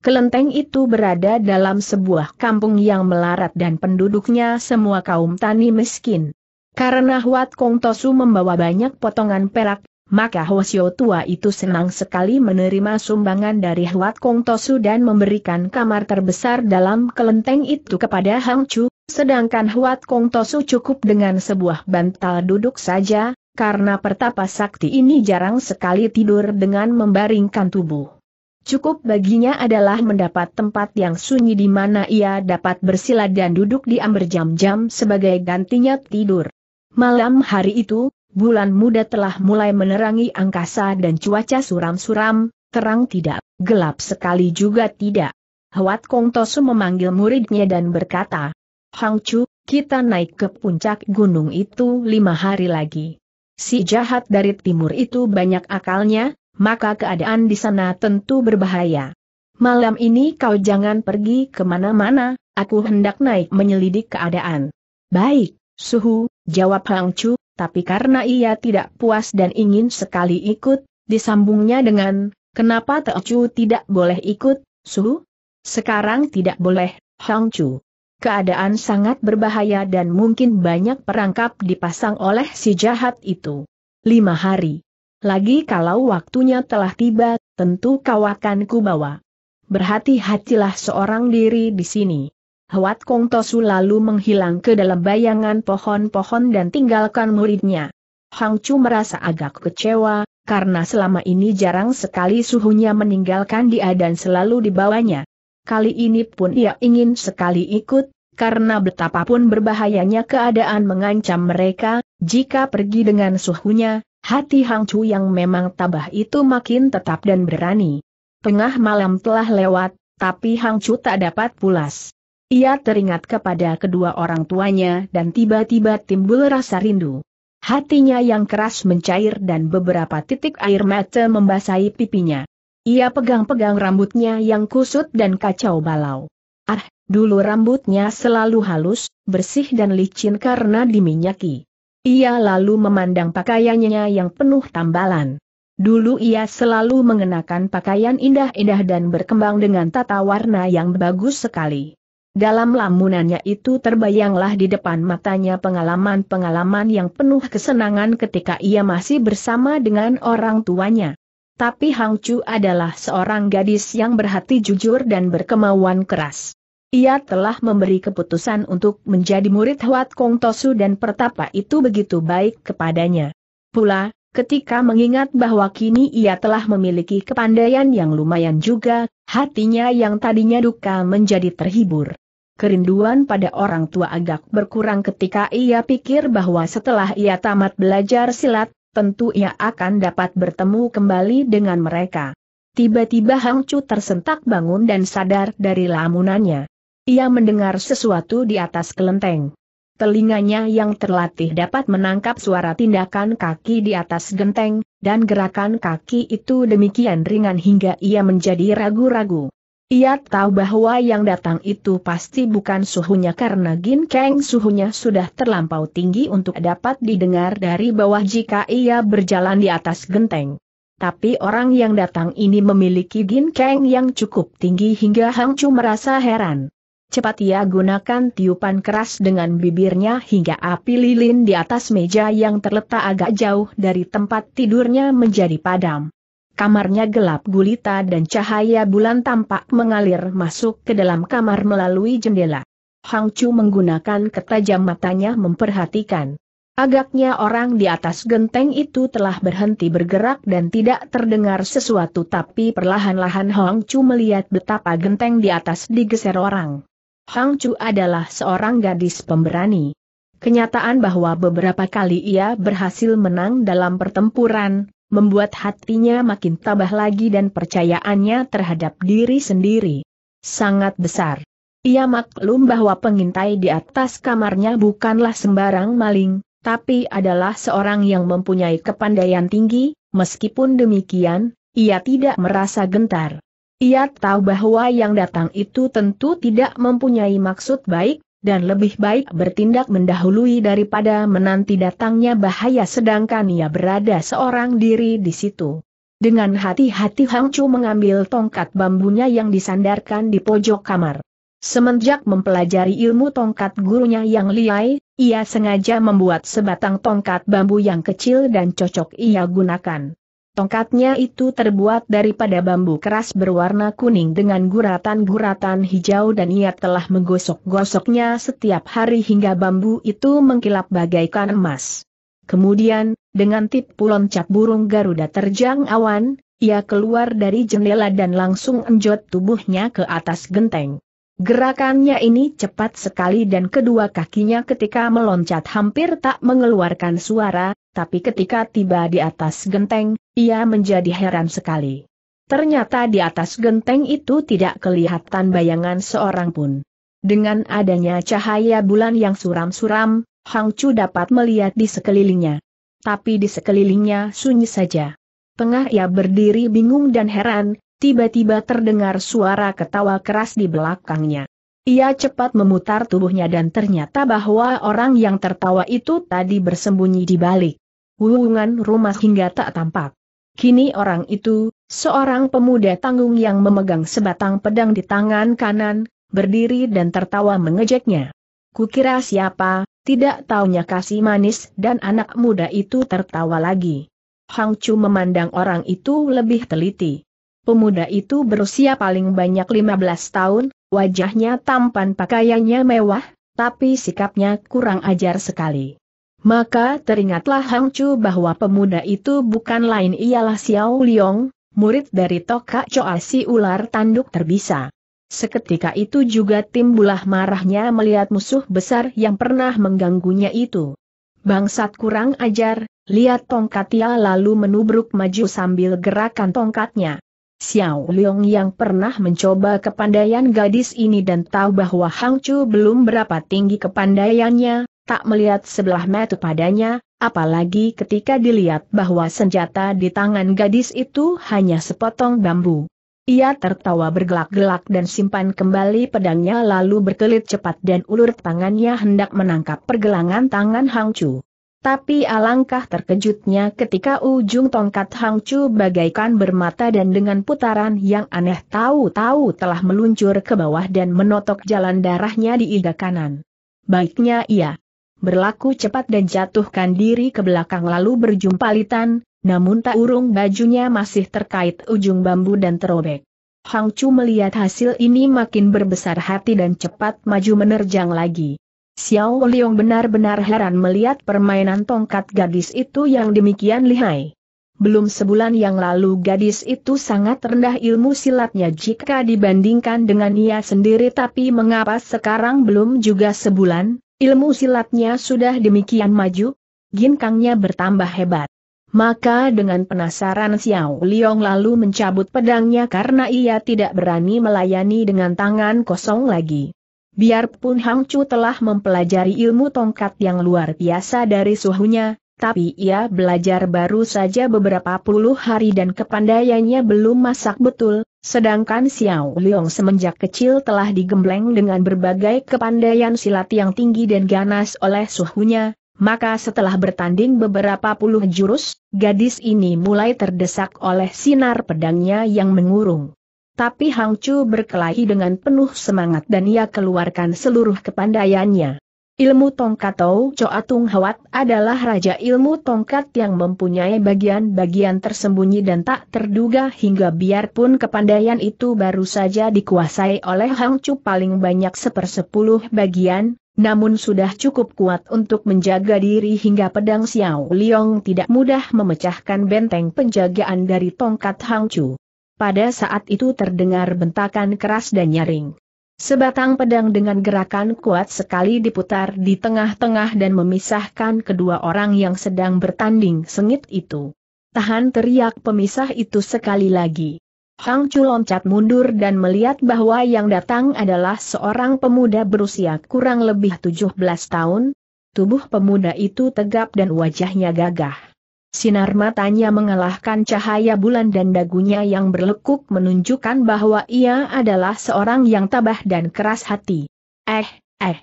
S1: Kelenteng itu berada dalam sebuah kampung yang melarat dan penduduknya semua kaum tani miskin. Karena Huat Kong Tosu membawa banyak potongan perak, maka Hwasyo tua itu senang sekali menerima sumbangan dari Huat Kong Tosu dan memberikan kamar terbesar dalam kelenteng itu kepada Hang Chu, Sedangkan Huat Kong Tosu cukup dengan sebuah bantal duduk saja, karena pertapa sakti ini jarang sekali tidur dengan membaringkan tubuh. Cukup baginya adalah mendapat tempat yang sunyi di mana ia dapat bersila dan duduk diam berjam-jam sebagai gantinya tidur. Malam hari itu, bulan muda telah mulai menerangi angkasa dan cuaca suram-suram, terang tidak, gelap sekali juga tidak. Huat Kong Tosu memanggil muridnya dan berkata, Hang Chu, kita naik ke puncak gunung itu lima hari lagi. Si jahat dari timur itu banyak akalnya, maka keadaan di sana tentu berbahaya. Malam ini kau jangan pergi kemana-mana, aku hendak naik menyelidik keadaan. Baik, suhu, jawab Hang Chu, tapi karena ia tidak puas dan ingin sekali ikut, disambungnya dengan, kenapa Chu tidak boleh ikut, suhu? Sekarang tidak boleh, Hang Chu keadaan sangat berbahaya dan mungkin banyak perangkap dipasang oleh si jahat itu. Lima hari. Lagi kalau waktunya telah tiba, tentu kau akan kubawa. Berhati-hatilah seorang diri di sini. Hwat Kong Tosu lalu menghilang ke dalam bayangan pohon-pohon dan tinggalkan muridnya. Hang Chu merasa agak kecewa, karena selama ini jarang sekali suhunya meninggalkan dia dan selalu dibawanya kali ini pun ia ingin sekali ikut, karena betapapun berbahayanya keadaan mengancam mereka, jika pergi dengan suhunya, hati Hang Chu yang memang tabah itu makin tetap dan berani. Tengah malam telah lewat, tapi Hang Chu tak dapat pulas. Ia teringat kepada kedua orang tuanya dan tiba-tiba timbul rasa rindu. Hatinya yang keras mencair dan beberapa titik air mata membasahi pipinya. Ia pegang-pegang rambutnya yang kusut dan kacau balau. Ah, dulu rambutnya selalu halus, bersih dan licin karena diminyaki. Ia lalu memandang pakaiannya yang penuh tambalan. Dulu ia selalu mengenakan pakaian indah-indah dan berkembang dengan tata warna yang bagus sekali. Dalam lamunannya itu terbayanglah di depan matanya pengalaman-pengalaman yang penuh kesenangan ketika ia masih bersama dengan orang tuanya tapi Hang Chu adalah seorang gadis yang berhati jujur dan berkemauan keras. Ia telah memberi keputusan untuk menjadi murid Huat Kong Tosu dan pertapa itu begitu baik kepadanya. Pula, ketika mengingat bahwa kini ia telah memiliki kepandaian yang lumayan juga, hatinya yang tadinya duka menjadi terhibur. Kerinduan pada orang tua agak berkurang ketika ia pikir bahwa setelah ia tamat belajar silat, tentu ia akan dapat bertemu kembali dengan mereka. Tiba-tiba Hang Chu tersentak bangun dan sadar dari lamunannya. Ia mendengar sesuatu di atas kelenteng. Telinganya yang terlatih dapat menangkap suara tindakan kaki di atas genteng, dan gerakan kaki itu demikian ringan hingga ia menjadi ragu-ragu. Ia tahu bahwa yang datang itu pasti bukan suhunya karena gin Kang suhunya sudah terlampau tinggi untuk dapat didengar dari bawah jika ia berjalan di atas genteng. Tapi orang yang datang ini memiliki gin Kang yang cukup tinggi hingga Hang Chu merasa heran. Cepat ia gunakan tiupan keras dengan bibirnya hingga api lilin di atas meja yang terletak agak jauh dari tempat tidurnya menjadi padam. Kamarnya gelap gulita dan cahaya bulan tampak mengalir masuk ke dalam kamar melalui jendela. Hang Chu menggunakan ketajam matanya memperhatikan. Agaknya orang di atas genteng itu telah berhenti bergerak dan tidak terdengar sesuatu tapi perlahan-lahan Hang Chu melihat betapa genteng di atas digeser orang. Hang Chu adalah seorang gadis pemberani. Kenyataan bahwa beberapa kali ia berhasil menang dalam pertempuran, membuat hatinya makin tabah lagi dan percayaannya terhadap diri sendiri. Sangat besar. Ia maklum bahwa pengintai di atas kamarnya bukanlah sembarang maling, tapi adalah seorang yang mempunyai kepandaian tinggi, meskipun demikian, ia tidak merasa gentar. Ia tahu bahwa yang datang itu tentu tidak mempunyai maksud baik, dan lebih baik bertindak mendahului daripada menanti datangnya bahaya sedangkan ia berada seorang diri di situ. Dengan hati-hati Hang Chu mengambil tongkat bambunya yang disandarkan di pojok kamar. Semenjak mempelajari ilmu tongkat gurunya yang liai, ia sengaja membuat sebatang tongkat bambu yang kecil dan cocok ia gunakan. Tongkatnya itu terbuat daripada bambu keras berwarna kuning dengan guratan-guratan hijau dan ia telah menggosok-gosoknya setiap hari hingga bambu itu mengkilap bagaikan emas. Kemudian, dengan tipu loncat burung Garuda terjang awan, ia keluar dari jendela dan langsung enjot tubuhnya ke atas genteng. Gerakannya ini cepat sekali dan kedua kakinya ketika meloncat hampir tak mengeluarkan suara, tapi ketika tiba di atas genteng, ia menjadi heran sekali. Ternyata di atas genteng itu tidak kelihatan bayangan seorang pun. Dengan adanya cahaya bulan yang suram-suram, Hang Chu dapat melihat di sekelilingnya. Tapi di sekelilingnya sunyi saja. Tengah ia berdiri bingung dan heran, tiba-tiba terdengar suara ketawa keras di belakangnya. Ia cepat memutar tubuhnya dan ternyata bahwa orang yang tertawa itu tadi bersembunyi di balik wuungan rumah hingga tak tampak. Kini orang itu, seorang pemuda tanggung yang memegang sebatang pedang di tangan kanan, berdiri dan tertawa mengejeknya. Kukira siapa, tidak taunya kasih manis dan anak muda itu tertawa lagi. Hang Chu memandang orang itu lebih teliti. Pemuda itu berusia paling banyak 15 tahun, wajahnya tampan pakaiannya mewah, tapi sikapnya kurang ajar sekali. Maka teringatlah Hang Chu bahwa pemuda itu bukan lain ialah Xiao Liong, murid dari Toka Choa si ular tanduk terbisa. Seketika itu juga timbulah marahnya melihat musuh besar yang pernah mengganggunya itu. Bangsat kurang ajar, lihat tongkatnya lalu menubruk maju sambil gerakan tongkatnya. Xiao Leong yang pernah mencoba kepandaian gadis ini dan tahu bahwa Hang Chu belum berapa tinggi kepandaiannya, tak melihat sebelah mata padanya, apalagi ketika dilihat bahwa senjata di tangan gadis itu hanya sepotong bambu. Ia tertawa bergelak-gelak dan simpan kembali pedangnya lalu berkelit cepat dan ulur tangannya hendak menangkap pergelangan tangan Hang Chu. Tapi alangkah terkejutnya ketika ujung tongkat Hang Chu bagaikan bermata dan dengan putaran yang aneh tahu-tahu telah meluncur ke bawah dan menotok jalan darahnya di iga kanan. Baiknya ia berlaku cepat dan jatuhkan diri ke belakang lalu berjumpa litan, namun tak urung bajunya masih terkait ujung bambu dan terobek. Hang Chu melihat hasil ini makin berbesar hati dan cepat maju menerjang lagi. Xiao Liong benar-benar heran melihat permainan tongkat gadis itu yang demikian lihai. Belum sebulan yang lalu gadis itu sangat rendah ilmu silatnya jika dibandingkan dengan ia sendiri tapi mengapa sekarang belum juga sebulan, ilmu silatnya sudah demikian maju? Ginkangnya bertambah hebat. Maka dengan penasaran Xiao Liong lalu mencabut pedangnya karena ia tidak berani melayani dengan tangan kosong lagi. Biarpun Hang Chu telah mempelajari ilmu tongkat yang luar biasa dari suhunya, tapi ia belajar baru saja beberapa puluh hari dan kepandaiannya belum masak betul, sedangkan Xiao Liang semenjak kecil telah digembleng dengan berbagai kepandaian silat yang tinggi dan ganas oleh suhunya, maka setelah bertanding beberapa puluh jurus, gadis ini mulai terdesak oleh sinar pedangnya yang mengurung. Tapi Hang Chu berkelahi dengan penuh semangat dan ia keluarkan seluruh kepandaiannya. Ilmu tongkat Tau Choa Tung Hawat adalah raja ilmu tongkat yang mempunyai bagian-bagian tersembunyi dan tak terduga hingga biarpun kepandaian itu baru saja dikuasai oleh Hang Chu paling banyak sepersepuluh bagian, namun sudah cukup kuat untuk menjaga diri hingga pedang Xiao Liong tidak mudah memecahkan benteng penjagaan dari tongkat Hang Chu. Pada saat itu terdengar bentakan keras dan nyaring. Sebatang pedang dengan gerakan kuat sekali diputar di tengah-tengah dan memisahkan kedua orang yang sedang bertanding sengit itu. Tahan teriak pemisah itu sekali lagi. Hang Chu loncat mundur dan melihat bahwa yang datang adalah seorang pemuda berusia kurang lebih 17 tahun. Tubuh pemuda itu tegap dan wajahnya gagah. Sinar matanya mengalahkan cahaya bulan dan dagunya yang berlekuk menunjukkan bahwa ia adalah seorang yang tabah dan keras hati. Eh, eh.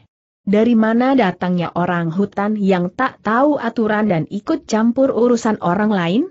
S1: Dari mana datangnya orang hutan yang tak tahu aturan dan ikut campur urusan orang lain?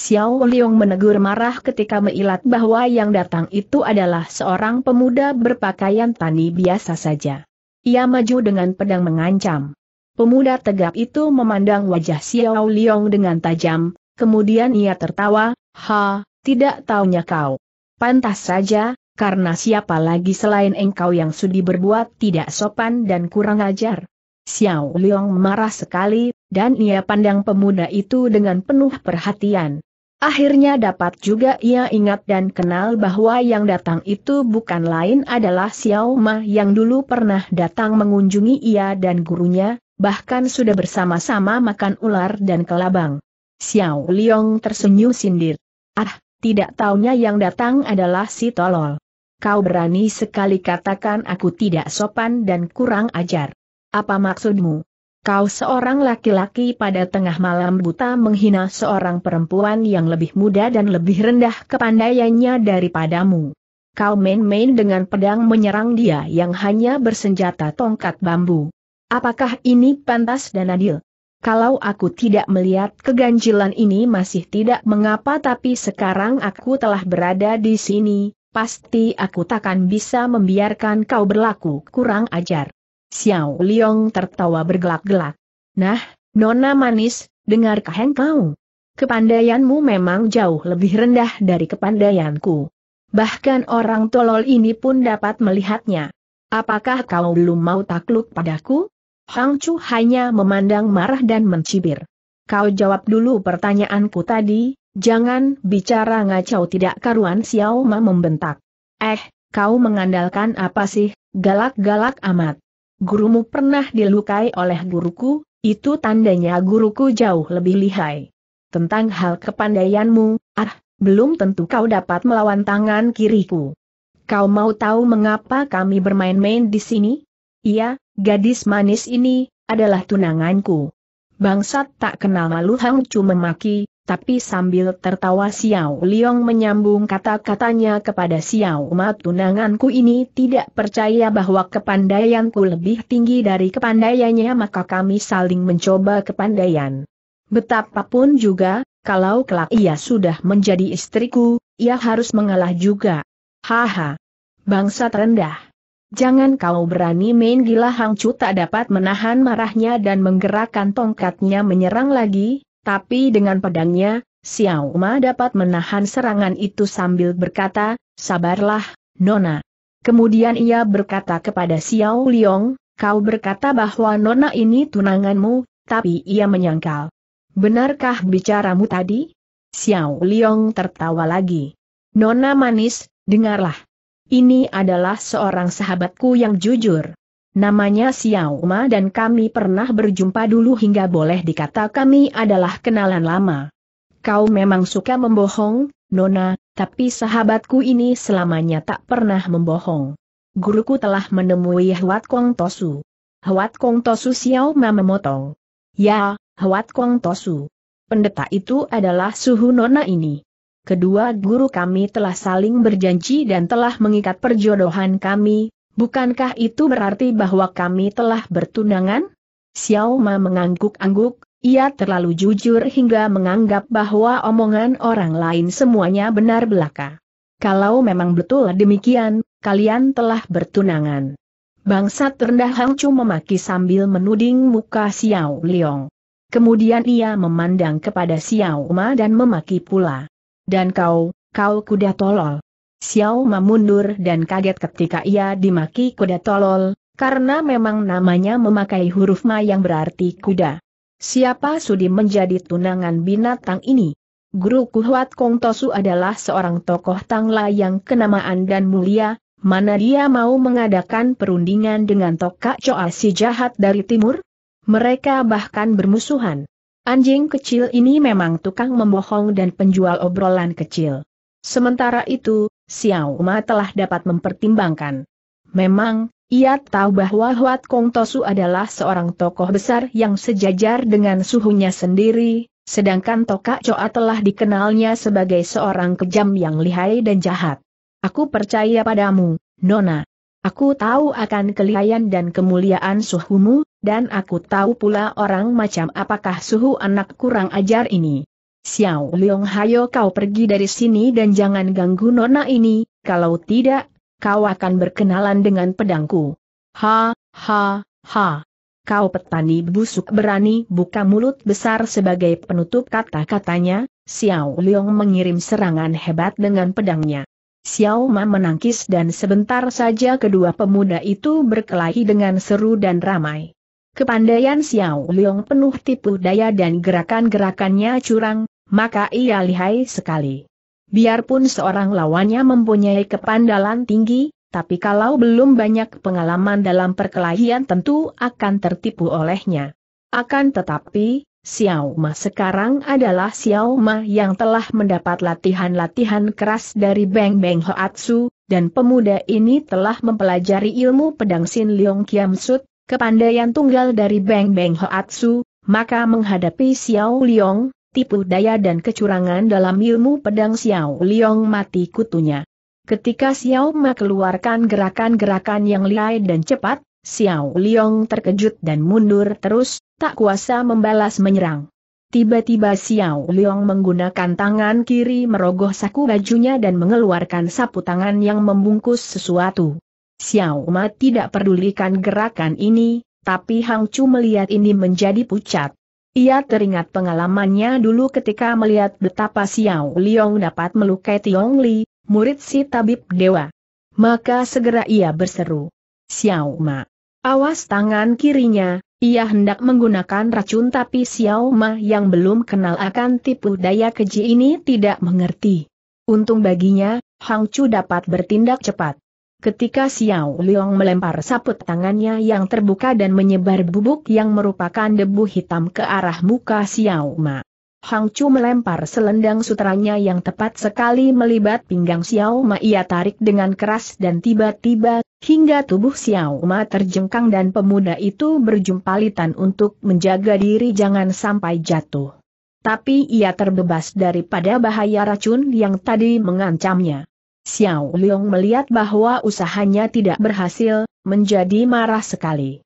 S1: Xiao Liong menegur marah ketika meilat bahwa yang datang itu adalah seorang pemuda berpakaian tani biasa saja. Ia maju dengan pedang mengancam. Pemuda tegap itu memandang wajah Xiao Liong dengan tajam, kemudian ia tertawa, ha, tidak taunya kau. Pantas saja, karena siapa lagi selain engkau yang sudi berbuat tidak sopan dan kurang ajar. Xiao Liong marah sekali, dan ia pandang pemuda itu dengan penuh perhatian. Akhirnya dapat juga ia ingat dan kenal bahwa yang datang itu bukan lain adalah Xiao Ma yang dulu pernah datang mengunjungi ia dan gurunya, bahkan sudah bersama-sama makan ular dan kelabang. Xiao Liong tersenyum sindir. Ah, tidak taunya yang datang adalah si tolol. Kau berani sekali katakan aku tidak sopan dan kurang ajar. Apa maksudmu? Kau seorang laki-laki pada tengah malam buta menghina seorang perempuan yang lebih muda dan lebih rendah kepandaiannya daripadamu. Kau main-main dengan pedang menyerang dia yang hanya bersenjata tongkat bambu. Apakah ini pantas dan adil? Kalau aku tidak melihat keganjilan ini masih tidak mengapa tapi sekarang aku telah berada di sini, pasti aku takkan bisa membiarkan kau berlaku kurang ajar. Xiao Liong tertawa bergelak-gelak. Nah, Nona Manis, dengar kau. Kepandaianmu memang jauh lebih rendah dari kepandaianku. Bahkan orang tolol ini pun dapat melihatnya. Apakah kau belum mau takluk padaku? Hang Chu hanya memandang marah dan mencibir. Kau jawab dulu pertanyaanku tadi, jangan bicara ngacau tidak karuan Xiao Ma membentak. Eh, kau mengandalkan apa sih, galak-galak amat. Gurumu pernah dilukai oleh guruku, itu tandanya guruku jauh lebih lihai. Tentang hal kepandaianmu, ah, belum tentu kau dapat melawan tangan kiriku. Kau mau tahu mengapa kami bermain-main di sini? Iya, gadis manis ini, adalah tunanganku. Bangsat tak kenal malu Hang Chu memaki, tapi sambil tertawa Xiao Liong menyambung kata-katanya kepada Xiao Ma tunanganku ini tidak percaya bahwa kepandaianku lebih tinggi dari kepandaiannya maka kami saling mencoba kepandaian. Betapapun juga, kalau kelak ia sudah menjadi istriku, ia harus mengalah juga. Haha. bangsat rendah." Jangan kau berani main gila Hang Chu tak dapat menahan marahnya dan menggerakkan tongkatnya menyerang lagi, tapi dengan pedangnya, Xiao Ma dapat menahan serangan itu sambil berkata, sabarlah, Nona. Kemudian ia berkata kepada Xiao Liong, kau berkata bahwa Nona ini tunanganmu, tapi ia menyangkal. Benarkah bicaramu tadi? Xiao Liong tertawa lagi. Nona manis, dengarlah. Ini adalah seorang sahabatku yang jujur. Namanya Xiao Ma dan kami pernah berjumpa dulu hingga boleh dikata kami adalah kenalan lama. Kau memang suka membohong, Nona, tapi sahabatku ini selamanya tak pernah membohong. Guruku telah menemui Huat Kong Tosu. Huat Kong Tosu Xiao Ma memotong. Ya, Huat Kong Tosu. Pendeta itu adalah suhu Nona ini kedua guru kami telah saling berjanji dan telah mengikat perjodohan kami, bukankah itu berarti bahwa kami telah bertunangan? Xiao Ma mengangguk-angguk, ia terlalu jujur hingga menganggap bahwa omongan orang lain semuanya benar belaka. Kalau memang betul demikian, kalian telah bertunangan. Bangsat rendah Chu memaki sambil menuding muka Xiao Liong. Kemudian ia memandang kepada Xiao Ma dan memaki pula. Dan kau, kau kuda tolol. Xiao Ma mundur dan kaget ketika ia dimaki kuda tolol, karena memang namanya memakai huruf Ma yang berarti kuda. Siapa sudi menjadi tunangan binatang ini? Guru Kuhuat Kong Tosu adalah seorang tokoh Tangla yang kenamaan dan mulia, mana dia mau mengadakan perundingan dengan Tokak coa si jahat dari timur? Mereka bahkan bermusuhan. Anjing kecil ini memang tukang membohong dan penjual obrolan kecil. Sementara itu, Xiao Ma telah dapat mempertimbangkan. Memang, ia tahu bahwa Huat Kong Tosu adalah seorang tokoh besar yang sejajar dengan suhunya sendiri, sedangkan Toka Choa telah dikenalnya sebagai seorang kejam yang lihai dan jahat. Aku percaya padamu, Nona. Aku tahu akan kelihayan dan kemuliaan suhumu, dan aku tahu pula orang macam apakah suhu anak kurang ajar ini. Xiao Leong Hayo kau pergi dari sini dan jangan ganggu nona ini, kalau tidak, kau akan berkenalan dengan pedangku. Ha, ha, ha. Kau petani busuk berani buka mulut besar sebagai penutup kata-katanya, Xiao Leong mengirim serangan hebat dengan pedangnya. Xiao Ma menangkis dan sebentar saja kedua pemuda itu berkelahi dengan seru dan ramai. Kepandaian Xiao Liong penuh tipu daya dan gerakan-gerakannya curang, maka ia lihai sekali. Biarpun seorang lawannya mempunyai kepandalan tinggi, tapi kalau belum banyak pengalaman dalam perkelahian tentu akan tertipu olehnya. Akan tetapi, Xiao Ma sekarang adalah Xiao Ma yang telah mendapat latihan-latihan keras dari Beng Beng Hoatsu, dan pemuda ini telah mempelajari ilmu pedang Sin Leong Kiam Sut, kepandaian tunggal dari Beng Beng Hoatsu, maka menghadapi Xiao Leong, tipu daya dan kecurangan dalam ilmu pedang Xiao Leong mati kutunya. Ketika Xiao Ma keluarkan gerakan-gerakan yang lihai dan cepat, Xiao Leong terkejut dan mundur terus, tak kuasa membalas menyerang. Tiba-tiba Xiao Liang menggunakan tangan kiri merogoh saku bajunya dan mengeluarkan sapu tangan yang membungkus sesuatu. Xiao Ma tidak pedulikan gerakan ini, tapi Hang Chu melihat ini menjadi pucat. Ia teringat pengalamannya dulu ketika melihat betapa Xiao Liang dapat melukai Tiong Li, murid si tabib dewa. Maka segera ia berseru. Xiao Ma. Awas tangan kirinya, ia hendak menggunakan racun tapi Xiao Ma yang belum kenal akan tipu daya keji ini tidak mengerti. Untung baginya, Hang Chu dapat bertindak cepat. Ketika Xiao Liang melempar saput tangannya yang terbuka dan menyebar bubuk yang merupakan debu hitam ke arah muka Xiao Ma. Hang Chu melempar selendang sutranya yang tepat sekali melibat pinggang Xiao Ma ia tarik dengan keras dan tiba-tiba, hingga tubuh Xiao Ma terjengkang dan pemuda itu berjumpalitan untuk menjaga diri jangan sampai jatuh. Tapi ia terbebas daripada bahaya racun yang tadi mengancamnya. Xiao Liong melihat bahwa usahanya tidak berhasil, menjadi marah sekali.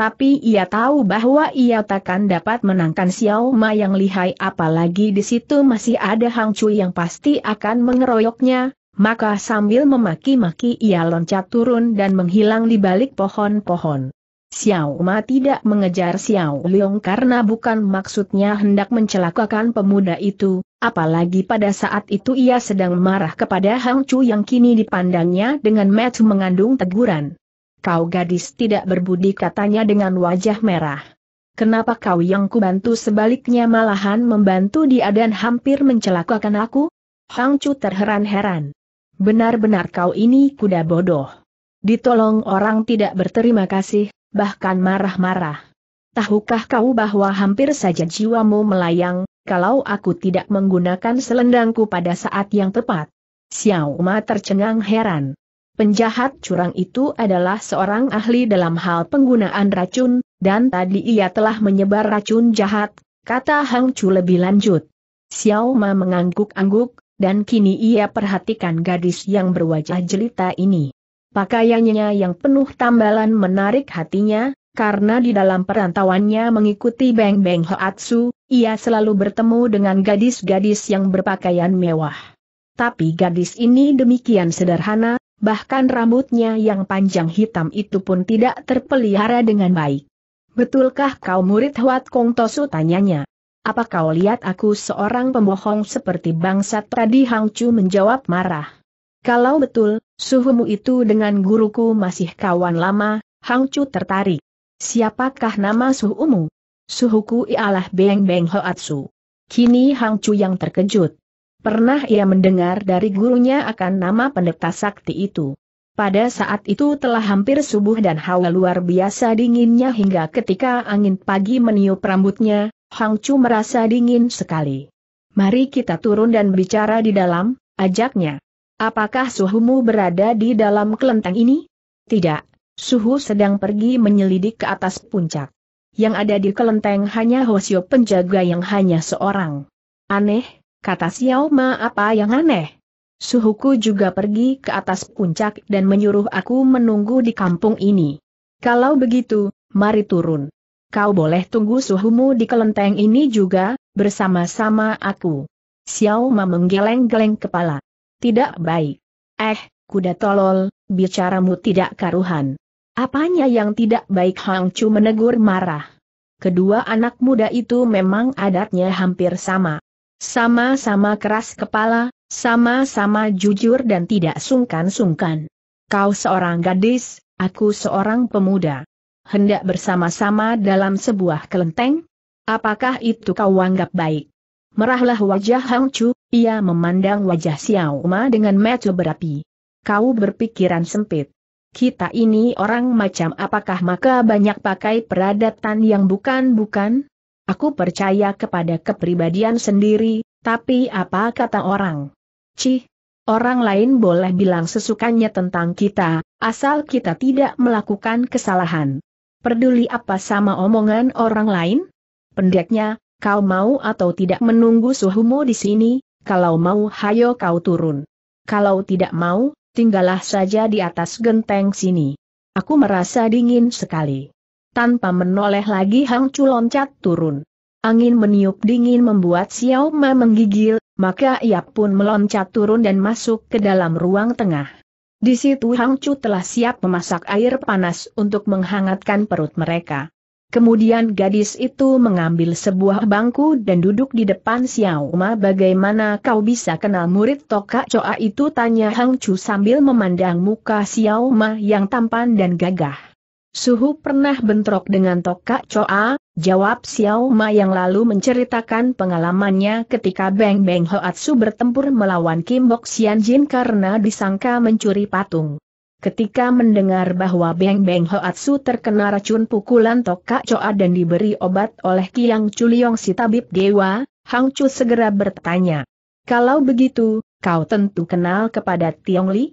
S1: Tapi ia tahu bahwa ia takkan dapat menangkan Xiao Ma yang lihai apalagi di situ masih ada Hang Chu yang pasti akan mengeroyoknya, maka sambil memaki-maki ia loncat turun dan menghilang di balik pohon-pohon. Xiao Ma tidak mengejar Xiao Leong karena bukan maksudnya hendak mencelakakan pemuda itu, apalagi pada saat itu ia sedang marah kepada Hang Chu yang kini dipandangnya dengan metu mengandung teguran. Kau gadis tidak berbudi katanya dengan wajah merah. Kenapa kau yang kubantu sebaliknya malahan membantu dia dan hampir mencelakakan aku? Hang Chu terheran-heran. Benar-benar kau ini kuda bodoh. Ditolong orang tidak berterima kasih, bahkan marah-marah. Tahukah kau bahwa hampir saja jiwamu melayang, kalau aku tidak menggunakan selendangku pada saat yang tepat? Xiao Ma tercengang heran. Penjahat curang itu adalah seorang ahli dalam hal penggunaan racun, dan tadi ia telah menyebar racun jahat, kata Hang Chu lebih lanjut. Xiao Ma mengangguk-angguk, dan kini ia perhatikan gadis yang berwajah jelita ini. Pakaiannya yang penuh tambalan menarik hatinya, karena di dalam perantauannya mengikuti Beng Beng Hoatsu, ia selalu bertemu dengan gadis-gadis yang berpakaian mewah. Tapi gadis ini demikian sederhana, bahkan rambutnya yang panjang hitam itu pun tidak terpelihara dengan baik. Betulkah kau murid Huat Kong Tosu tanyanya? Apa kau lihat aku seorang pembohong seperti bangsa tadi Hang Chu menjawab marah. Kalau betul, suhumu itu dengan guruku masih kawan lama, Hang Chu tertarik. Siapakah nama suhumu? Suhuku ialah Beng Beng Hoatsu. Kini Hang Chu yang terkejut. Pernah ia mendengar dari gurunya akan nama pendeta sakti itu. Pada saat itu telah hampir subuh dan hawa luar biasa dinginnya hingga ketika angin pagi meniup rambutnya, Hang Chu merasa dingin sekali. Mari kita turun dan bicara di dalam, ajaknya. Apakah suhumu berada di dalam kelenteng ini? Tidak, suhu sedang pergi menyelidik ke atas puncak. Yang ada di kelenteng hanya Hosio penjaga yang hanya seorang. Aneh, kata Xiao Ma apa yang aneh. Suhuku juga pergi ke atas puncak dan menyuruh aku menunggu di kampung ini. Kalau begitu, mari turun. Kau boleh tunggu suhumu di kelenteng ini juga, bersama-sama aku. Xiao Ma menggeleng-geleng kepala. Tidak baik. Eh, kuda tolol, bicaramu tidak karuhan. Apanya yang tidak baik Hang Chu menegur marah. Kedua anak muda itu memang adatnya hampir sama. Sama-sama keras kepala, sama-sama jujur dan tidak sungkan-sungkan. Kau seorang gadis, aku seorang pemuda. Hendak bersama-sama dalam sebuah kelenteng? Apakah itu kau anggap baik? Merahlah wajah Hang Chu, ia memandang wajah Xiao Ma dengan mata berapi. Kau berpikiran sempit. Kita ini orang macam apakah maka banyak pakai peradatan yang bukan-bukan? Aku percaya kepada kepribadian sendiri, tapi apa kata orang? Cih, orang lain boleh bilang sesukanya tentang kita, asal kita tidak melakukan kesalahan. Peduli apa sama omongan orang lain? Pendeknya, kau mau atau tidak menunggu suhumu di sini, kalau mau hayo kau turun. Kalau tidak mau, tinggallah saja di atas genteng sini. Aku merasa dingin sekali. Tanpa menoleh lagi Hang Chu loncat turun. Angin meniup dingin membuat Xiao Ma menggigil, maka ia pun meloncat turun dan masuk ke dalam ruang tengah. Di situ Hang Chu telah siap memasak air panas untuk menghangatkan perut mereka. Kemudian gadis itu mengambil sebuah bangku dan duduk di depan Xiao Ma bagaimana kau bisa kenal murid Toka Coa itu tanya Hang Chu sambil memandang muka Xiao Ma yang tampan dan gagah. Suhu pernah bentrok dengan Toka Choa, jawab Xiao Ma yang lalu menceritakan pengalamannya ketika Beng Beng Hoatsu bertempur melawan Kim Bok Xian Jin karena disangka mencuri patung. Ketika mendengar bahwa Beng Beng Hoatsu terkena racun pukulan Toka Choa dan diberi obat oleh Kiang Chuliong si tabib dewa, Hang Chu segera bertanya. Kalau begitu, kau tentu kenal kepada Tiong Li?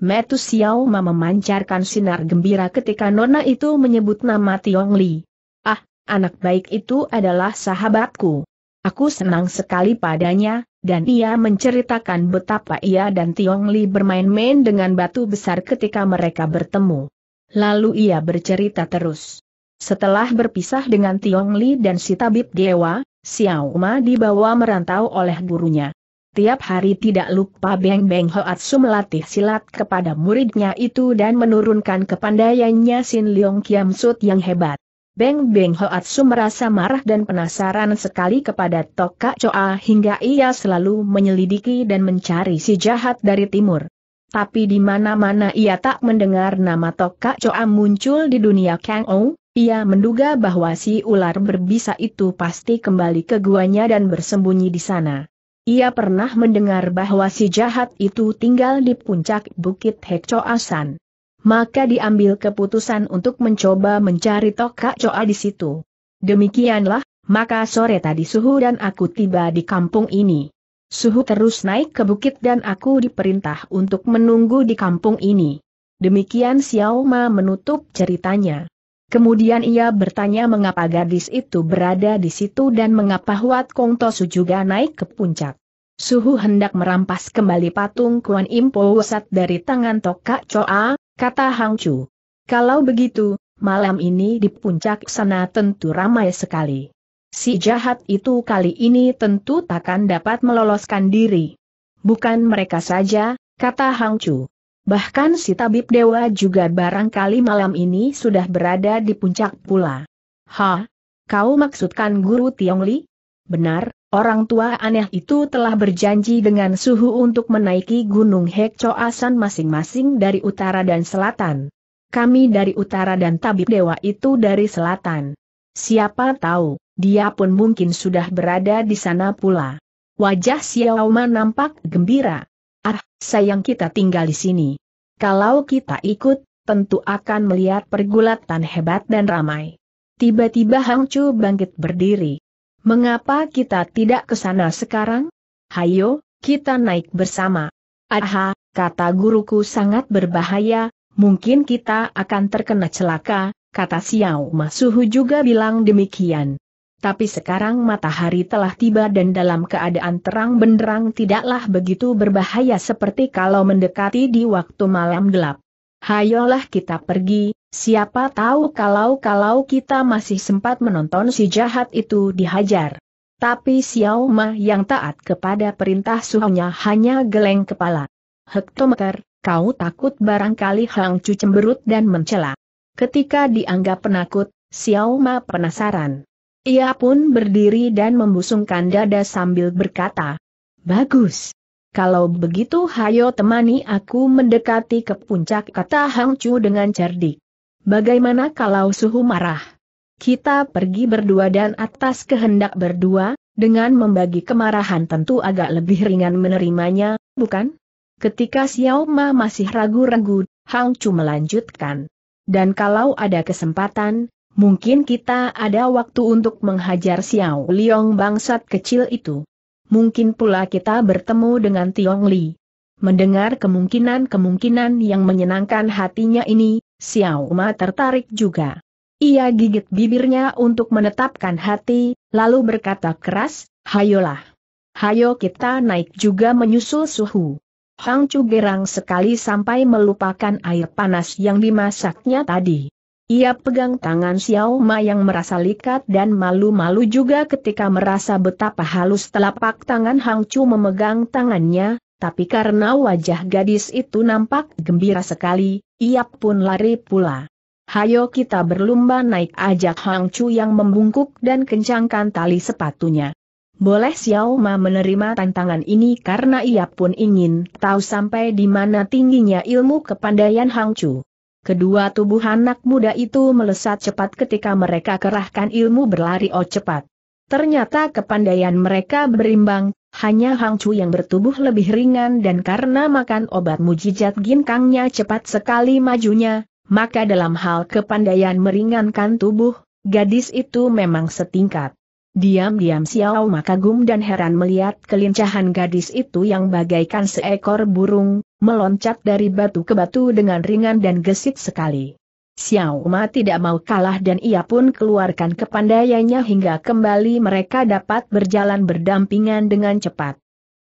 S1: Metu Xiao Ma memancarkan sinar gembira ketika Nona itu menyebut nama Tiong Li. Ah, anak baik itu adalah sahabatku. Aku senang sekali padanya, dan ia menceritakan betapa ia dan Tiong Li bermain-main dengan batu besar ketika mereka bertemu. Lalu ia bercerita terus. Setelah berpisah dengan Tiong Li dan si tabib dewa, Xiao Ma dibawa merantau oleh gurunya. Tiap hari tidak lupa Beng Beng Hoatsu melatih silat kepada muridnya itu dan menurunkan kepandaiannya Sin Leong Kiam Sut yang hebat. Beng Beng Hoatsu merasa marah dan penasaran sekali kepada Toka Choa hingga ia selalu menyelidiki dan mencari si jahat dari timur. Tapi di mana-mana ia tak mendengar nama Toka Choa muncul di dunia Kang Ou, ia menduga bahwa si ular berbisa itu pasti kembali ke guanya dan bersembunyi di sana. Ia pernah mendengar bahwa si jahat itu tinggal di puncak Bukit Asan. Maka diambil keputusan untuk mencoba mencari Toka Coa di situ. Demikianlah, maka sore tadi suhu dan aku tiba di kampung ini. Suhu terus naik ke bukit dan aku diperintah untuk menunggu di kampung ini. Demikian Xiao Ma menutup ceritanya. Kemudian ia bertanya mengapa gadis itu berada di situ dan mengapa Huat Kong Tosu juga naik ke puncak. Suhu hendak merampas kembali patung Kuan Po Wasat dari tangan Tokak Choa, kata Hang Chu. Kalau begitu, malam ini di puncak sana tentu ramai sekali. Si jahat itu kali ini tentu takkan dapat meloloskan diri. Bukan mereka saja, kata Hang Chu. Bahkan si tabib dewa juga barangkali malam ini sudah berada di puncak pula. Ha? Kau maksudkan guru Li? Benar, orang tua aneh itu telah berjanji dengan suhu untuk menaiki gunung Hekcoasan masing-masing dari utara dan selatan. Kami dari utara dan tabib dewa itu dari selatan. Siapa tahu, dia pun mungkin sudah berada di sana pula. Wajah Xiaoma nampak gembira. Ah, sayang kita tinggal di sini. Kalau kita ikut, tentu akan melihat pergulatan hebat dan ramai. Tiba-tiba Hang Chu bangkit berdiri. Mengapa kita tidak ke sana sekarang? Hayo, kita naik bersama. Aha, kata guruku sangat berbahaya, mungkin kita akan terkena celaka, kata Xiao Masuhu juga bilang demikian tapi sekarang matahari telah tiba dan dalam keadaan terang benderang tidaklah begitu berbahaya seperti kalau mendekati di waktu malam gelap. Hayolah kita pergi, siapa tahu kalau-kalau kita masih sempat menonton si jahat itu dihajar. Tapi Xiao Ma yang taat kepada perintah suhunya hanya geleng kepala. Hektometer, kau takut barangkali Hang Chu cemberut dan mencela. Ketika dianggap penakut, Xiao Ma penasaran. Ia pun berdiri dan membusungkan dada sambil berkata, Bagus. Kalau begitu hayo temani aku mendekati ke puncak kata Hang Chu dengan cerdik. Bagaimana kalau suhu marah? Kita pergi berdua dan atas kehendak berdua, dengan membagi kemarahan tentu agak lebih ringan menerimanya, bukan? Ketika Xiao Ma masih ragu-ragu, Hang Chu melanjutkan. Dan kalau ada kesempatan, Mungkin kita ada waktu untuk menghajar Xiao Liong bangsat kecil itu. Mungkin pula kita bertemu dengan Tiong Li. Mendengar kemungkinan-kemungkinan yang menyenangkan hatinya ini, Xiao Ma tertarik juga. Ia gigit bibirnya untuk menetapkan hati, lalu berkata keras, Hayolah. Hayo kita naik juga menyusul suhu. Hang Chu gerang sekali sampai melupakan air panas yang dimasaknya tadi. Ia pegang tangan Xiao Ma yang merasa likat dan malu-malu juga ketika merasa betapa halus telapak tangan Hang Chu memegang tangannya, tapi karena wajah gadis itu nampak gembira sekali, ia pun lari pula. Hayo kita berlumba naik ajak Hang Chu yang membungkuk dan kencangkan tali sepatunya. Boleh Xiao Ma menerima tantangan ini karena ia pun ingin tahu sampai di mana tingginya ilmu kepandaian Hang Chu. Kedua tubuh anak muda itu melesat cepat ketika mereka kerahkan ilmu berlari oh cepat. Ternyata kepandaian mereka berimbang, hanya Hang Chu yang bertubuh lebih ringan dan karena makan obat mujijat ginkangnya cepat sekali majunya, maka dalam hal kepandaian meringankan tubuh, gadis itu memang setingkat. Diam-diam Xiao -diam makagum dan heran melihat kelincahan gadis itu yang bagaikan seekor burung, meloncat dari batu ke batu dengan ringan dan gesit sekali. Xiao Ma tidak mau kalah dan ia pun keluarkan kepandaiannya hingga kembali mereka dapat berjalan berdampingan dengan cepat.